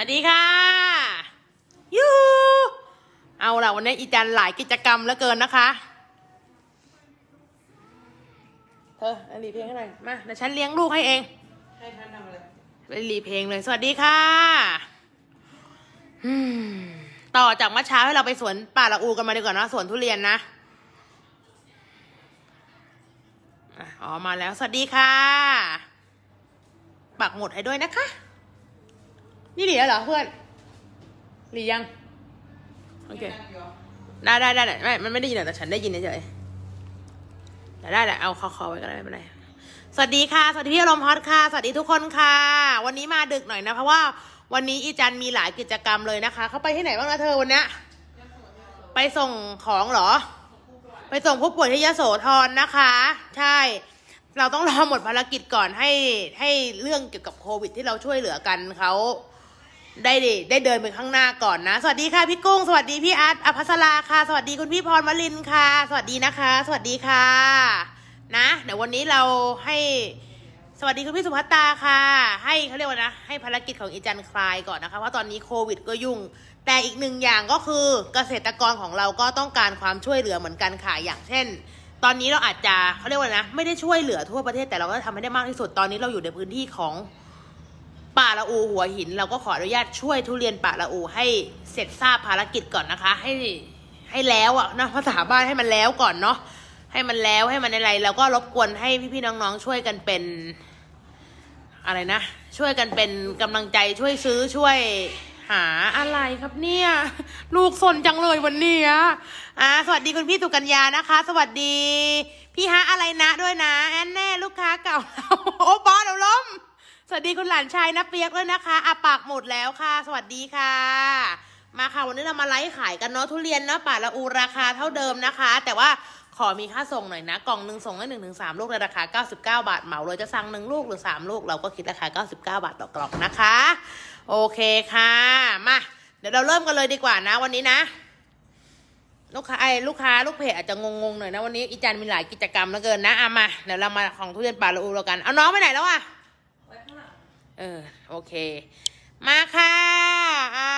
วัสดีค่ะยูเอาละวันนี้อีจันหลายกิจกรรมเหลือเกินนะคะเธอรีเพลงอะไรมาเดี๋ยวฉันเลี้ยงลูกให้เองให้ท่านทำเลยรไปรีเพลงเลยสวัสดีค่ะต่อจากเมื่อเช้าให้เราไปสวนป่าละอูกันมาดีกว่านะสวนทุเรียนนะอ๋อมาแล้วสวัสดีค่ะปักหมุดให้ด้วยนะคะนี่หลีแล้วเหรอเพื่อนหลียังโอเคได้ได้ได้ไม่มันไม่ได้ยินแต่ฉันได้ยินเฉยแต่ได้แหละเอาคอคอไว้ก็ได้ไม่เป็นไรสวัสดีค่ะสวัสดีพี่ลมฮอตค่ะสวัสดีทุกคนค่ะ วันนี้มาดึกหน่อยนะ เพราะว่าวันนี้อีจันมีหลายกิจกรรมเลยนะคะ เขาไปที่ไหนบ้างนะเธอวันนี้ไปส่งของเหรอ ไปส่งผู้ป่วยที่ยโสธรนะคะ ใช่ เราต้องรอหมดภารกิจก่อนให้ให้เรื่องเกี่ยวกับโควิด ที่เราช่วยเหลือกันเขาได้ดิ ได้เดินไปข้างหน้าก่อนนะ สวัสดีค่ะพี่กุ้ง สวัสดีพี่อาร์ตอภัสราค่ะ สวัสดีคุณพี่พรมลินค่ะ สวัสดีนะคะ สวัสดีค่ะ นะ เดี๋ยววันนี้เราให้ สวัสดีคุณพี่สุภัตาค่ะ ให้เขาเรียกว่านะ ให้ภารกิจของอีจันคลายก่อนนะคะเพราะตอนนี้โควิด ก็ยุ่ง แต่อีกหนึ่งอย่างก็คือเกษตรกรของเราก็ต้องการความช่วยเหลือเหมือนกันค่ะ อย่างเช่น ตอนนี้เราอาจจะเขาเรียกว่านะ ไม่ได้ช่วยเหลือทั่วประเทศ แต่เราก็ทำให้ได้มากที่สุด ตอนนี้เราอยู่ในพื้นที่ของป่าละอูหัวหินเราก็ขออนุญาตช่วยทุเรียนป่าละอูให้เสร็จทราบภารกิจก่อนนะคะ ให้ให้แล้วอะนะภาษาบ้านให้มันแล้วก่อนเนาะให้มันแล้วให้มันอะไรแล้วก็รบกวนให้พี่ๆน้องๆช่วยกันเป็น อะไรนะ ช่วยกันเป็นกำลังใจช่วยซื้อช่วยหาอะไรครับเนี่ย ลูกสนจังเลยวันนี้อ่ะสวัสดีคุณพี่สุกัญญานะคะ สวัสดีพี่ฮะอะไรนะด้วยนะแอนแน่ ลูกค้าเก่าโอ้บอสเดี๋ยวล้มสวัสดีคุณหลานชายนะเปียกด้วยนะคะอาปากหมดแล้วค่ะ สวัสดีค่ะ มาค่ะวันนี้เรามาไลฟ์ขายกันเนาะทุเรียนเนาะป่าละอูราคาเท่าเดิมนะคะ แต่ว่าขอมีค่าส่งหน่อยนะ กล่องหนึ่งส่งได้หนึ่งถึงสามลูกในราคาเก้าสิบเก้าบาทเหมาเลยจะสั่งหนึ่งลูกหรือสามลูกเราก็คิดราคาเก้าสิบเก้าบาทต่อกล่องนะคะ โอเคค่ะมาเดี๋ยวเราเริ่มกันเลยดีกว่านะวันนี้นะ ลูกค้าไอ้ลูกค้าลูกเพจอาจจะงงๆหน่อยนะวันนี้อีจันมีหลายกิจกรรมเหลือเกินนะเอามาเดี๋ยวเรามาของทุเรียนป่าละอูเรากันเอาน้องไปไหนแล้วอ่ะเออโอเค มาค่ะอ่า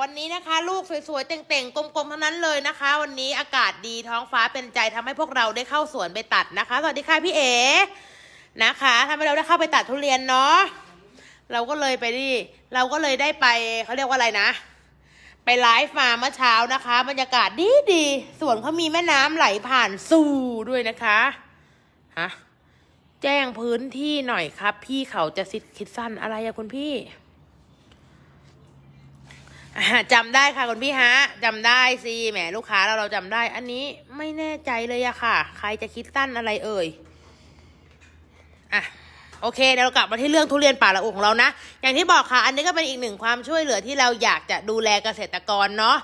วันนี้นะคะ ลูกสวยๆ เต่งๆ กลมๆ ทั้งนั้นเลยนะคะ วันนี้อากาศดีท้องฟ้าเป็นใจทำให้พวกเราได้เข้าสวนไปตัดนะคะ สวัสดีค่ะพี่เอ๋นะคะทำให้เราได้เข้าไปตัดทุเรียนเนาะเราก็เลยไปดิเราก็เลยได้ไปเขาเรียกว่าอะไรนะ ไปไลฟ์มาเมื่อเช้านะคะ บรรยากาศดีดีสวนเขามีแม่น้ำไหลผ่านสู่ด้วยนะคะ ฮะแจ้งพื้นที่หน่อยครับ พี่เขาจะสิคิดสั้นอะไรอะคุณพี่จำได้ค่ะคุณพี่ฮะจำได้สิแหมลูกค้าเราเราจำได้อันนี้ไม่แน่ใจเลยอะค่ะใครจะคิดสั้นอะไรเอ่ยอ่ะโอเคเดี๋ยวเรากลับมาที่เรื่องทุเรียนป่าละอุของเรานะอย่างที่บอกค่ะอันนี้ก็เป็นอีกหนึ่งความช่วยเหลือที่เราอยากจะดูแลเกษตรกรเนาะ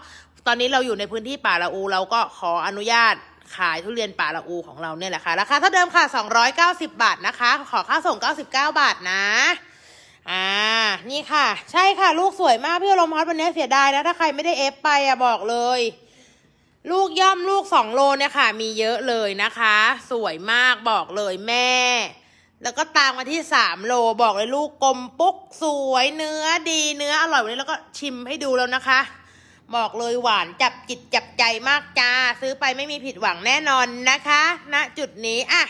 ตอนนี้เราอยู่ในพื้นที่ป่าละอูเราก็ขออนุญาตขายทุเรียนป่าละอูของเราเนี่ยแหละค่ะราคาเท่าเดิมค่ะ290บาทนะคะ ขอค่าส่ง 99 บาทนะ อ่า นี่ค่ะ ใช่ค่ะลูกสวยมาก พี่ลมฮอตวันนี้เสียดายนะ ถ้าใครไม่ได้เอฟไปอะบอกเลย ลูกย่อมลูกสองโลเนี่ยค่ะมีเยอะเลยนะคะสวยมากบอกเลยแม่ แล้วก็ตามมาที่สามโลบอกเลยลูกกลมปุ๊ก สวยเนื้อดีเนื้ออร่อยวันนี้แล้วก็ชิมให้ดูแล้วนะคะบอกเลยหวานจับจิตจับใจมากจ้า ซื้อไปไม่มีผิดหวังแน่นอนนะคะณนะจุดนี้อ่ะ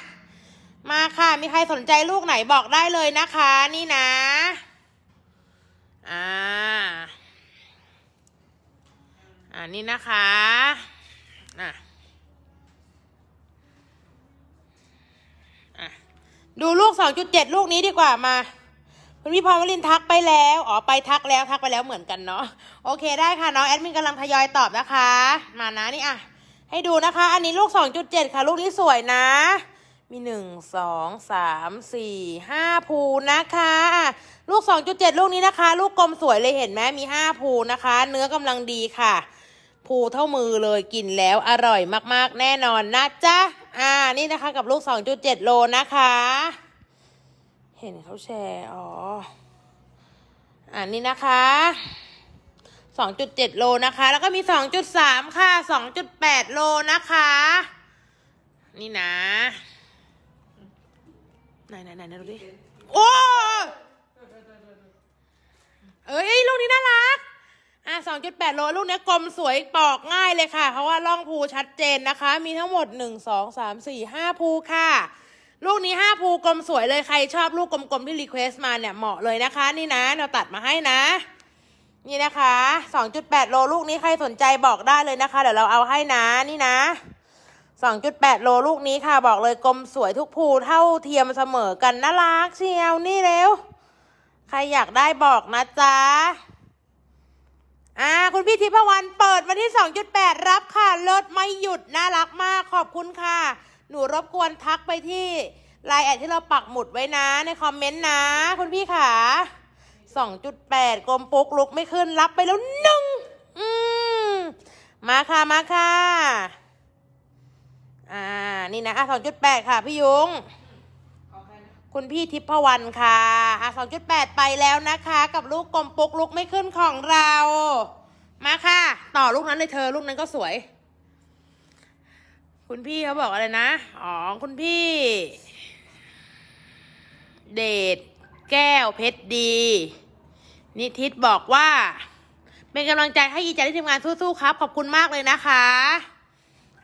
มาค่ะ มีใครสนใจลูกไหนบอกได้เลยนะคะ นี่นะอ่า อ่านี่นะคะอ่ะดูลูกสองจุดเจ็ดลูกนี้ดีกว่ามาคุณพี่พรวลินทักไปแล้ว อ๋อ ไปทักแล้วทักไปแล้วเหมือนกันเนาะ โอเค ได้ค่ะน้องแอดมินกำลังทยอยตอบนะคะ มานะนี่อ่ะให้ดูนะคะ อันนี้ลูก 2.7 ค่ะ ลูกนี้สวยนะ มี1 2 3 4 5ภูนะคะ ลูก 2.7 ลูกนี้นะคะ ลูกกลมสวยเลยเห็นไหมมี5ภูนะคะ เนื้อกำลังดีค่ะภูเท่ามือเลย กินแล้วอร่อยมากๆ แน่นอนนะจ๊ะอ่า นี่นะคะกับลูก 2.7 โลนะคะเห็นเขาแชร์ อ๋ออ่านนี่นะคะสองจุดเจ็ดโลนะคะ แล้วก็มีสองจุดสามค่ะสองจุดแปดโลนะคะ นี่นะ ไหนไหนไหนดูดิโอ้เอ้ยลูกนี้น่ารัก อ่ะสองจุดแปดโลลูกนี้กลมสวยปอกง่ายเลยค่ะ เพราะว่าล่องภูชัดเจนนะคะ มีทั้งหมดหนึ่งสองสามสี่ห้าภูค่ะลูกนี้ห้าภูกลมสวยเลยใครชอบลูกกลมๆที่รีเควสมาเนี่ยเหมาะเลยนะคะ นี่นะเราตัดมาให้นะ นี่นะคะสองจุดแปดโลลูกนี้ใครสนใจบอกได้เลยนะคะเดี๋ยวเราเอาให้นะนี่นะสองจุดแปดโลลูกนี้ค่ะ บอกเลยกลมสวยทุกภูเท่าเทียมเสมอกันน่ารักเชียวนี่เร็วใครอยากได้บอกนะจ๊ะอ่าคุณพี่ทิพวรรณเปิดวันที่สองจุดแปดรับค่ะลดไม่หยุดน่ารักมากขอบคุณค่ะหนูรบกวนทักไปที่ไลน์แอดที่เราปักหมุดไว้นะในคอมเมนต์นะคุณพี่ขา2.8กลมปุกลุกไม่ขึ้นรับไปแล้วหนึ่งมมาค่ะมาค่ะ อ่า นี่นะอ่ะ2.8ค่ะพี่ยุงคุณพี่ทิพวรรณค่ะอ่ะ2.8ไปแล้วนะคะ กับลูกกลมปุกลุกไม่ขึ้นของเรา มาค่ะ ต่อลูกนั้นเลย เธอลูกนั้นก็สวยคุณพี่เขาบอกอะไรนะ อ๋อคุณพี่ เดชแก้ว เพชรดี นิทิศบอกว่า เป็นกำลังใจให้อีจันที่ทำงานสู้ๆครับขอบคุณมากเลยนะคะ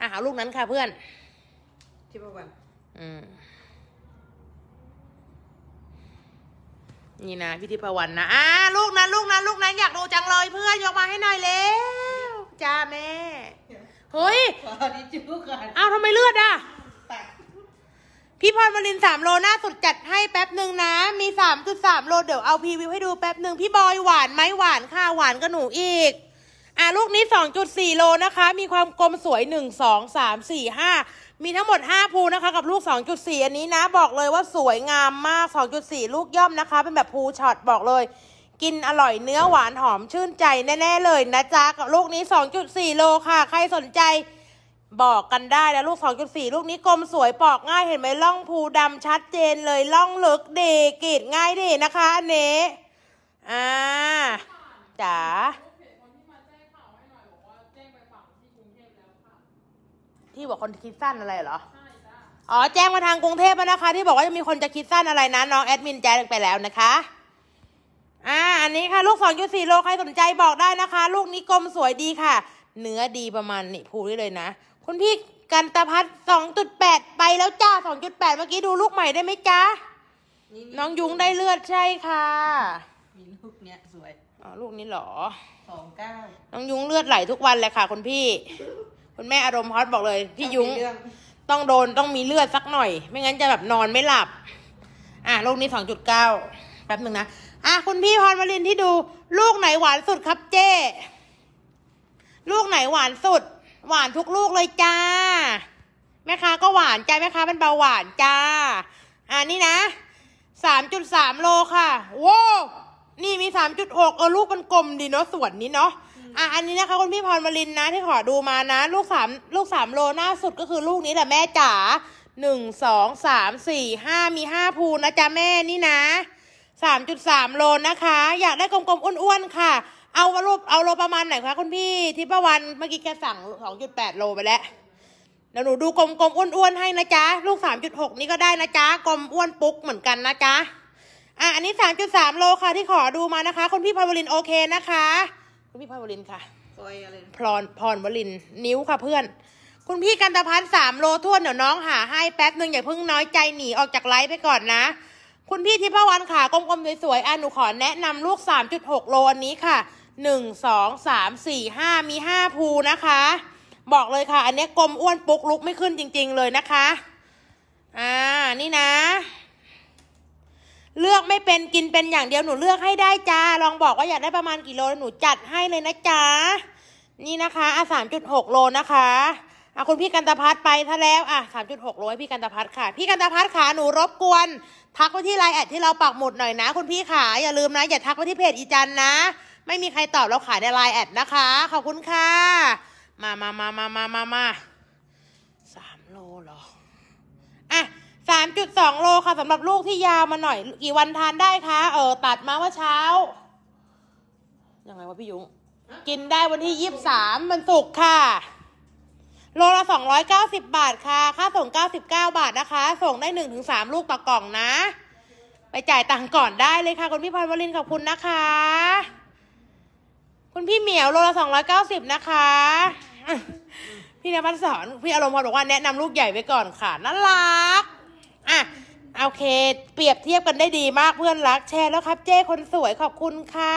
อ่ะ หาลูกนั้นค่ะเพื่อน ที่ประวันนี่นะพี่ทิพวรรณนะอ่าลูกนั้น ลูกนั้น ลูกนั้น อยากดูจังเลยเพื่อนยกมาให้หน่อยเร็วจ้าแม่เฮ้ยเอ้าวทำไมเลือดอ่ะ พี่พรวรินสามโล หน้าสุดจัดให้แป๊บหนึ่งนะ มีสามจุดสามโล เดี๋ยวเอาพีวิวให้ดูแป๊บหนึ่งพี่บอยหวานไหมหวานค่ะหวานกับหนูอีก อ่าลูกนี้สองจุดสี่โลนะคะ มีความกลมสวยหนึ่งสองสามสี่ห้ามีทั้งหมดห้าภูนะคะ กับลูกสสองจุดี่อันนี้นะบอกเลยว่าสวยงามมากสสองจุดี่ลูกย่อมนะคะ เป็นแบบภูช็อตบอกเลยกินอร่อยเนื้อหวานหอมชื่นใจแน่ๆ เลยนะจ๊ะกับลูกนี้ 2.4โลค่ะ ใครสนใจ บอกกันได้นะลูก 2.4 ลูกนี้กลมสวยปอกง่ายเห็นไหมล่องภูดำชัดเจนเลยล่องลึกดีกีดง่ายดีนะคะอันนี้อ่าจ๋าที่บอกคนคิดสั้นอะไรเหรออ๋อ แจ้งมาทางกรุงเทพนะคะ ที่บอกว่าจะมีคนจะคิดสั้นอะไรนะน้องแอดมินแจ้งไปแล้วนะคะอ่า อันนี้ค่ะ ลูกสองจุดสี่โลใครสนใจบอกได้นะคะ ลูกนี้กลมสวยดีค่ะ เนื้อดีประมาณนี่พูดได้เลยนะ คุณพี่กันตพัฒสองจุดแปดไปแล้วจ้าสองจุดแปดเมื่อกี้ ดูลูกใหม่ได้ไหมจ้า น้องยุ้งได้เลือดใช่ค่ะมีลูกเนี้ยสวยอ๋อลูกนี้เหรอสองเก้าน้องยุ้งเลือดไหลทุกวันเลยค่ะ คุณพี่ คุณแม่อารมณ์ฮอตบอกเลยพี่ยุ้งต้องโดนต้องมีเลือดสักหน่อย ไม่งั้นจะแบบนอนไม่หลับ อ่าลูกนี้สองจุดเก้าแป๊บหนึ่งนะอ่ะคุณพี่พรารินที่ดูลูกไหนหวานสุดครับเจ้ลูกไหนหวานสุด หวานทุกลูกเลยจ้า แม่ค้าก็หวานจ้าแม่ค้าเป็นเบาหวานจ้าอ่านี่นะสามจุดสามโลค่ะว้าวนี่มีสามจุดหกเออลูกมันกลมดีเนาะส่วนนี้เนาะอ่ะอันนี้นะคะคุณพี่พรมารินนะ ที่ขอดูมานะลูกสามลูกสามโลหน้าสุดก็คือลูกนี้แหละแม่จ๋าหนึ่งสองสามสี่ห้ามีห้าภูนะจ๊ะแม่นี่นะสสามจุดามโลนะคะ อยากได้กลมๆ อ้วนๆค่ะ เอารูปเอาโลประมาณไหนคะคุณพี่ทิพวันเมื่อกี้แกสั่งสองจุดแปดโลไปแล้วเดี๋ยวหนูดูกลมๆอ้วนๆให้นะจ๊ะลูกสามจุดหกนี่ก็ได้นะจ๊ะกลมอ้วนปุ๊กเหมือนกันนะจ๊ะอ่ะอันนี้สสามจุดามโลค่ะที่ขอดูมานะคะคุณพี่พาวลินโอเคนะคะ คุณพี่พาวลินค่ะพลอนรพรอนรวลินนิ้วค่ะเพื่อน คุณพี่กันตพัน์สามโลทว่วเดี๋ยวน้องหาให้แป๊บหนึ่งอย่าเพิ่งน้อยใจหนีออกจากไลฟ์ไปก่อนนะคุณพี่ทิพวรรณค่ะกลมๆสวยๆอ่ะหนูขอแนะนำลูก 3.6 โลอันนี้ค่ะ1 2 3 4 5 มี 5 ภูนะคะ บอกเลยค่ะ อันนี้กลมอ้วนปุกลุกไม่ขึ้นจริงๆเลยนะคะ อ่านี่นะ เลือกไม่เป็นกินเป็นอย่างเดียวหนูเลือกให้ได้จ้า ลองบอกว่าอยากได้ประมาณกี่โล หนูจัดให้เลยนะจ้านี่นะคะอ่ะ 3.6 โลนะคะอ่ะคุณพี่กันตาพัฒไปถ้าแล้วอ่ะสามจุดหกร้อยพี่กันตาพัฒค่ะ พี่กันตาพัฒขาหนูรบกวนทักไปที่ไลน์แอดที่เราปักหมุดหน่อยนะคุณพี่ขาอย่าลืมนะอย่าทักไปที่เพจอีจันนะ ไม่มีใครตอบเราขายในไลน์แอดนะคะขอบคุณค่ะ มามามามามามามาสามโลหรออ่ะสามจุดสองโลค่ะสำหรับลูกที่ยาวมาหน่อยกี่วันทานได้คะเออตัดมาว่าเช้ายังไงวะพี่ยุ้งกินได้วันที่ยี่สิบสามมันสุกค่ะโลละ290 บาทค่ะ ค่าส่ง 99 บาทนะคะ ส่งได้1สลูกต่อกล่องนะ ไปจ่ายตังก่อนได้เลยค่ะ คุณพี่พรวรินขอบคุณนะคะ คุณพี่เหมียวโลละ290นะคะ พี่นภัสสอนพี่อารมณ์พรบอกว่าแนะนำลูกใหญ่ไว้ก่อนค่ะ น่ารัก อ่ะ โอเค เปรียบเทียบกันได้ดีมากเพื่อนรักแชร์แล้วครับ เจ้คนสวยขอบคุณค่ะ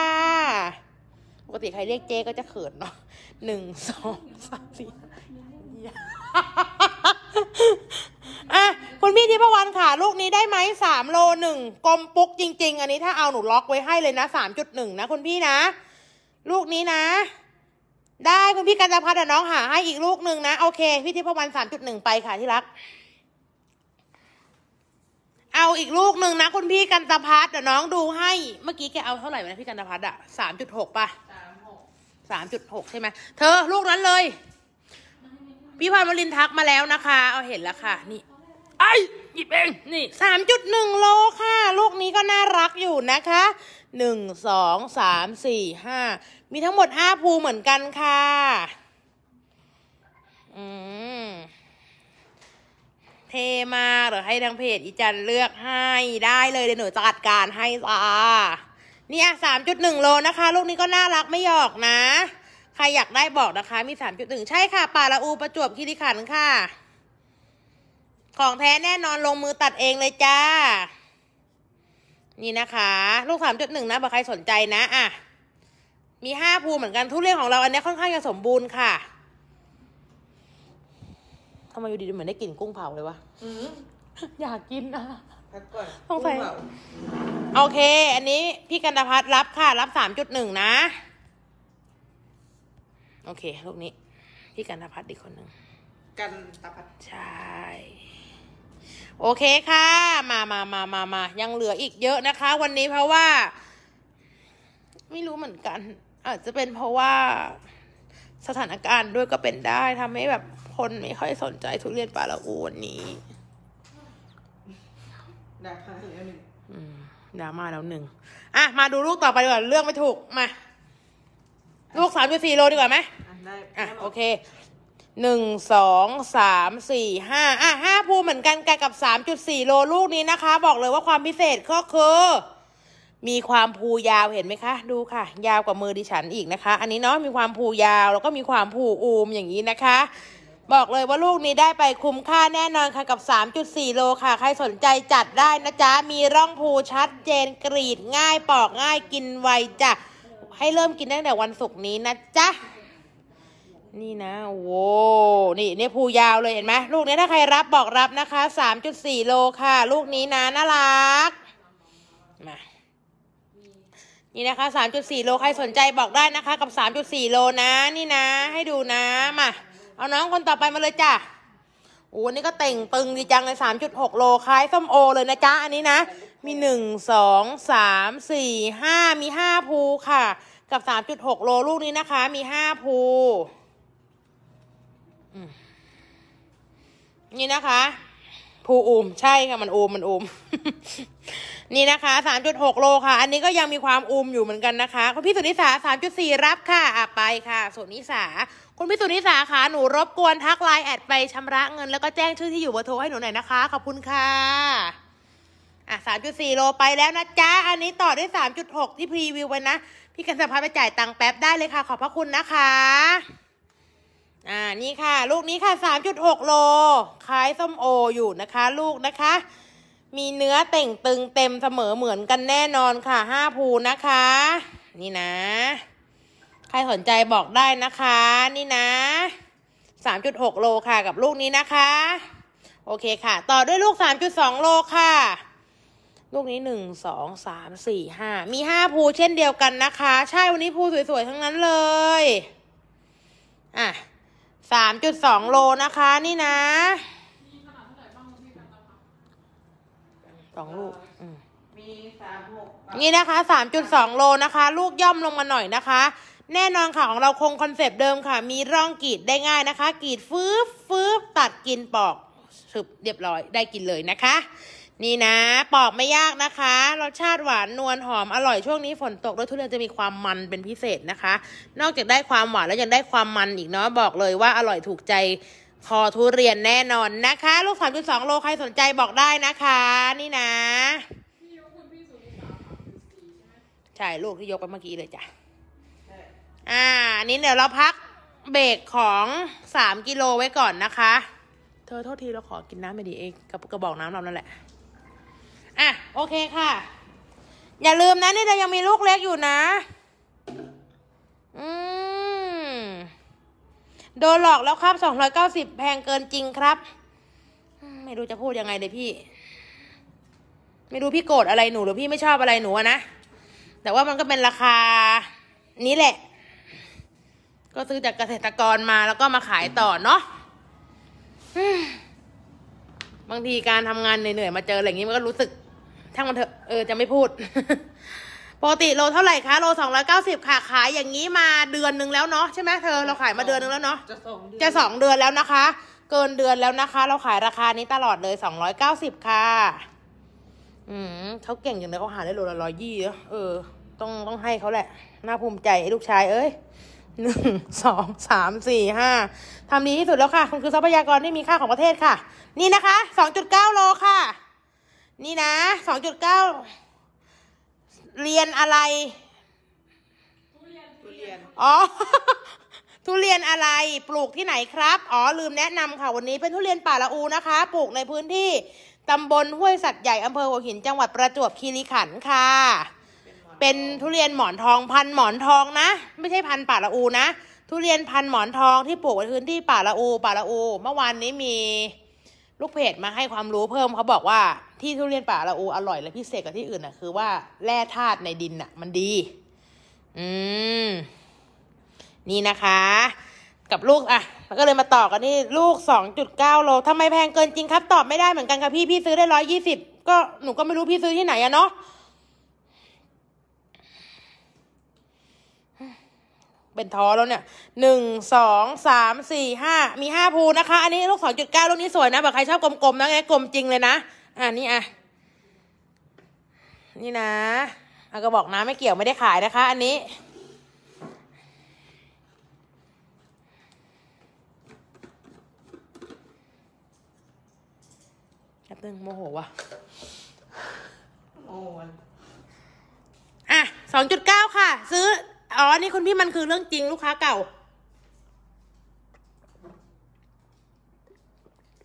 ปกติใครเรียกเจ้ก็จะเขินเนาะหนึ่งสองสามสี่อ่ะคุณพี่ทิพวรรณค่ะ ลูกนี้ได้ไหมสามโลหนึ่งกลมปุ๊กจริง ๆ อันนี้ถ้าเอาหนูล็อกไว้ให้เลยนะสามจุดหนึ่งนะคุณพี่นะ ลูกนี้นะ ได้คุณพี่กันตาพัฒน์น้องหาให้อีกลูกหนึ่งนะโอเคพี่ทิพวรรณสามจุดหนึ่งไปค่ะที่รักเอาอีกลูกหนึ่งนะคุณพี่กันตาพัฒน์เดี๋ยวน้องดูให้ เมื่อกี้แกเอาเท่าไหร่นะพี่กันตาพัฒน์อะสามจุดหกป่ะสามจุดหกใช่ไหมเธอลูกนั้นเลยพี่พามลินทักมาแล้วนะคะ เอาเห็นแล้วค่ะ นี่ไอหยิบเอง นี่สามจุดหนึ่งโลค่ะ ลูกนี้ก็น่ารักอยู่นะคะหนึ่งสองสามสี่ห้ามีทั้งหมดห้าภูเหมือนกันค่ะอืมเทมาหรือให้ทางเพจอีจันเลือกให้ได้เลยเดี๋ยวหนูจัดการให้จ้าเนี่ยสามจุดหนึ่งโลนะคะ ลูกนี้ก็น่ารักไม่หยอกนะใครอยากได้บอกนะคะมีสามจุดหนึ่งใช่ค่ะป่าละอูประจวบคีรีขันค่ะ ของแท้แน่นอนลงมือตัดเองเลยจ้า นี่นะคะ ลูกสามจุดหนึ่งนะบอกใครสนใจนะอ่ะมีห้าภูเหมือนกันทุเรียนของเราอันนี้ค่อนข้างจะสมบูรณ์ค่ะทำไมอยู่ดีเหมือนได้กลิ่นกุ้งเผาเลยวะอยากกินอะต้องใส่โอเค อันนี้พี่กันดาพัทรับค่ะ รับสามจุดหนึ่งนะโอเครูปนี้ พี่กันตพัฒน์อีกคนหนึ่งกันตพัฒน์ใช่โอเคค่ะมามามามามา ยังเหลืออีกเยอะนะคะ วันนี้เพราะว่า ไม่รู้เหมือนกัน อาจจะเป็นเพราะว่าสถานการณ์ด้วยก็เป็นได้ทำให้แบบคนไม่ค่อยสนใจทุเรียนปาละอูวันนี้ดราม่าแล้วหนึ่งดราม่าแล้วหนึ่ง อ่ะ มาดูลูกต่อไปก่อนเรื่องไม่ถูกมาลูกสามจุดสี่โล ดีกว่าไหมได้ โอเคหนึ่งสอง สาม สี่ ห้าอ่ะห้าภู เหมือนกันกันกับสามจุดสี่โล ลูกนี้ นะคะ บอกเลยว่าความ พิเศษ ก็คือ มีความ ภู ยาวเห็นไหมคะ ดูค่ะ ยาว กว่า มือ ดิฉัน อีก นะคะ อันนี้ เนาะมี ความ ภู ยาว แล้วก็ มี ความ ภู อูม อย่างนี้ นะคะ บอกเลยว่าลูกนี้ได้ไป คุ้มค่าแน่นอน ค่ะ กับ 3.4 โล ค่ะ ใครสนใจจัดได้ นะจ๊ะ มีร่อง ภู ชัด เจนกรีด ง่าย ปอก ง่าย กิน ไวจ้ะให้เริ่มกินตั้งแต่วันศุกร์นี้นะจ๊ะนี่นะโว้นี่เนี่ยภูยาวเลยเห็นไหมลูกนี้ถ้าใครรับบอกรับนะคะสามจุดสี่โลค่ะ ลูกนี้นะน่ารัก มา นี่นะคะสสามจุดี่โลใครสนใจบอกได้นะคะ กับสสามจุดี่โลนะ นี่นะ ให้ดูนะมาเอาน้องคนต่อไปมาเลยจ้ะโอ้นี่ก็เต่งตึงดีจังเลยสามจุดหกโลคล้ายส้มโอเลยนะจ๊ะ อันนี้นะมีหนึ่งสองสามสี่ห้ามีห้าภูค่ะ กับสามจุดหกโลลูกนี้นะคะ มีห้าภูนี่นะคะภูอุ่มใช่ค่ะ มันอุ่มมันอุ่มนี่นะคะสามจุดหกโลค่ะ อันนี้ก็ยังมีความอุ่มอยู่เหมือนกันนะคะคุณพี่สุนิสาสามจุดสี่รับค่ะอ่ะไปค่ะสุนิสาคุณพี่สุนิสาค่ะหนูรบกวน ทักไลน์แอดไปชำระเงินแล้วก็แจ้งชื่อที่อยู่เบอร์โทรให้หนูหน่อยนะคะขอบคุณค่ะอ่ะสามจุดสี่โลไปแล้วนะจ๊ะ อันนี้ต่อด้วยสามจุดหกที่พรีวิวไว้นะ พี่กันสภาพไปจ่ายตังค์แป๊บได้เลยค่ะ ขอบพระคุณนะคะ อ่านี่ค่ะลูกนี้ค่ะสามจุดหกโลขายส้มโออยู่นะคะลูกนะคะ มีเนื้อเต่งตึงเต็มเสมอเหมือนกันแน่นอนค่ะห้าภูนะคะ นี่นะใครสนใจบอกได้นะคะ นี่นะสามจุดหกโลค่ะ กับลูกนี้นะคะ โอเคค่ะต่อด้วยลูกสามจุดสองโลค่ะลูกนี้หนึ่งสองสามสี่ห้ามีห้าภูเช่นเดียวกันนะคะ ใช่วันนี้ภูสวยๆ ทั้งนั้นเลยอ่ะสามจุดสองโลนะคะ นี่นะสองลูกนี่นะคะสามจุดสองโลนะคะ ลูกย่อมลงมาหน่อยนะคะ แน่นอนค่ะของเราคงคอนเซปต์เดิมค่ะ มีร่องกรีดได้ง่ายนะคะกรีดฟืบฟืบตัดกินปอก สึบเรียบร้อย ได้กินเลยนะคะนี่นะปอกไม่ยากนะคะ รสชาติหวานนวลหอมอร่อยช่วงนี้ฝนตกด้วยทุเรียนจะมีความมันเป็นพิเศษนะคะ นอกจากได้ความหวานแล้วยังได้ความมันอีกเนาะบอกเลยว่าอร่อยถูกใจคอทุเรียนแน่นอนนะคะ ลูกสามองโลใครสนใจบอกได้นะคะ นี่นะใช่ลูกที่ยกไปเมื่อกี้เลยจ้ะอ่านี้เดี๋ยวเราพักเบรกของสามกิโลไว้ก่อนนะคะ เธอโทษทีเราขอกินน้ำไปดีเองกับกระบอกน้ำเรานั่นแหละอ่ะโอเคค่ะ อย่าลืมนะ นี่เรายังมีลูกเล็กอยู่นะอืมโดนหลอกแล้วครับสองร้อยเก้าสิบแพงเกินจริงครับ ไม่รู้จะพูดยังไงเลยพี่ ไม่รู้พี่โกรธอะไรหนูหรือพี่ไม่ชอบอะไรหนูนะ แต่ว่ามันก็เป็นราคานี้แหละ ก็ซื้อจากเกษตรกรมาแล้วก็มาขายต่อเนาะบางทีการทำงานเหนื่อยๆมาเจออะไรอย่างนี้มันก็รู้สึกช่างมันเถอะเออจะไม่พูดปกติโลเท่าไหร่คะโลสองร้อยเก้าสิบค่ะ ขายอย่างนี้มาเดือนหนึ่งแล้วเนาะใช่ไหมเธอ เราขายมาเดือนหนึ่งแล้วเนาะจะสองเดือนจะสองเดือนแล้วนะคะ เกินเดือนแล้วนะคะ เราขายราคานี้ตลอดเลยสองร้อยเก้าสิบค่ะ อืมเขาเก่งอย่างเดียวเขาหาได้โลละร้อยยี่เออ ต้องต้องให้เขาแหละน่าภูมิใจลูกชายเอ้ยหนึ่งสองสามสี่ห้าทำดีที่สุดแล้วค่ะคุณคือทรัพยากรที่มีค่าของประเทศค่ะ นี่นะคะสองจุดเก้าโลค่ะนี่นะสองจุดเก้า เรียนอะไรทุเรียน อ๋อ ทุเรียนอะไร ปลูกที่ไหนครับ อ๋อ ลืมแนะนำค่ะวันนี้ เป็นทุเรียนป่าละอูนะคะ ปลูกในพื้นที่ตำบลห้วยสัตว์ใหญ่อำเภอหัวหิน จังหวัดประจวบคีรีขันธ์ค่ะ เป็นทุเรียนหมอนทองพันหมอนทองนะ ไม่ใช่พันป่าละอู นะ ทุเรียนพันหมอนทองที่ปลูกในพื้นที่ป่าละอูป่าละอู เมื่อวานนี้มีลูกเพจมาให้ความรู้เพิ่มเขาบอกว่า ที่ทุเรียนป่าละอูอร่อยและพิเศษกว่าที่อื่นน่ะคือว่าแร่ธาตุในดินน่ะ มันดี อืม นี่นะคะ กับลูกอ่ะแล้วก็เลยมาต่อกันนี่ลูกสองจุดเก้าโลทำไมแพงเกินจริงครับตอบไม่ได้เหมือนกันค่ะพี่พี่ซื้อได้ร้อยยี่สิบก็หนูก็ไม่รู้พี่ซื้อที่ไหนอะเนาะเป็นท้อแล้วเนี่ยหนึ่งสองสามสี่ห้า มีห้าพูนะคะ อันนี้ลูกสองจุดเก้าลูกนี้สวยนะ แบบใครชอบกลมๆนะไงกลมจริงเลยนะอ่านี่อ่ะ นี่นะเอาก็บอกนะไม่เกี่ยวไม่ได้ขายนะคะ อันนี้แป๊บนึงโมโหว่ะโอ้อ่ะสองจุดเก้าค่ะ ซื้ออ๋อ นี่คุณพี่มันคือเรื่องจริงลูกค้าเก่า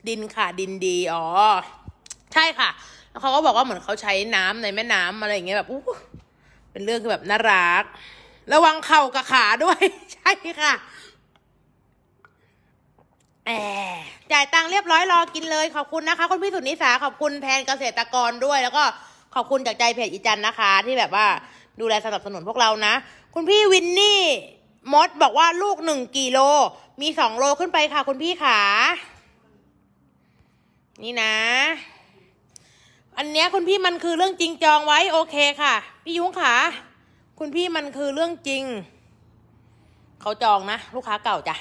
ดินค่ะ ดินดี อ๋อ ใช่ค่ะ แล้วเขาก็บอกว่าเหมือนเขาใช้น้ำในแม่น้ำอะไรอย่างเงี้ยแบบ อู้เป็นเรื่องคือแบบน่ารัก ระวังเข่ากับขาด้วย ใช่ค่ะแอมจ่ายตังค์เรียบร้อยรอกินเลย ขอบคุณนะคะคุณพี่สุนิสา ขอบคุณแพนเกษตรกรด้วย แล้วก็ขอบคุณจากใจเพจอีจันนะคะที่แบบว่าดูแลสนับสนุนพวกเรานะคุณพี่วินนี่มดบอกว่าลูกหนึ่งกิโล มีสองโลขึ้นไปค่ะคุณพี่ขา นี่นะ อันเนี้ยคุณพี่มันคือเรื่องจริงจองไว้โอเคค่ะ พี่ยุ้งขาคุณพี่มันคือเรื่องจริงเขาจองนะลูกค้าเก่าจ้ะ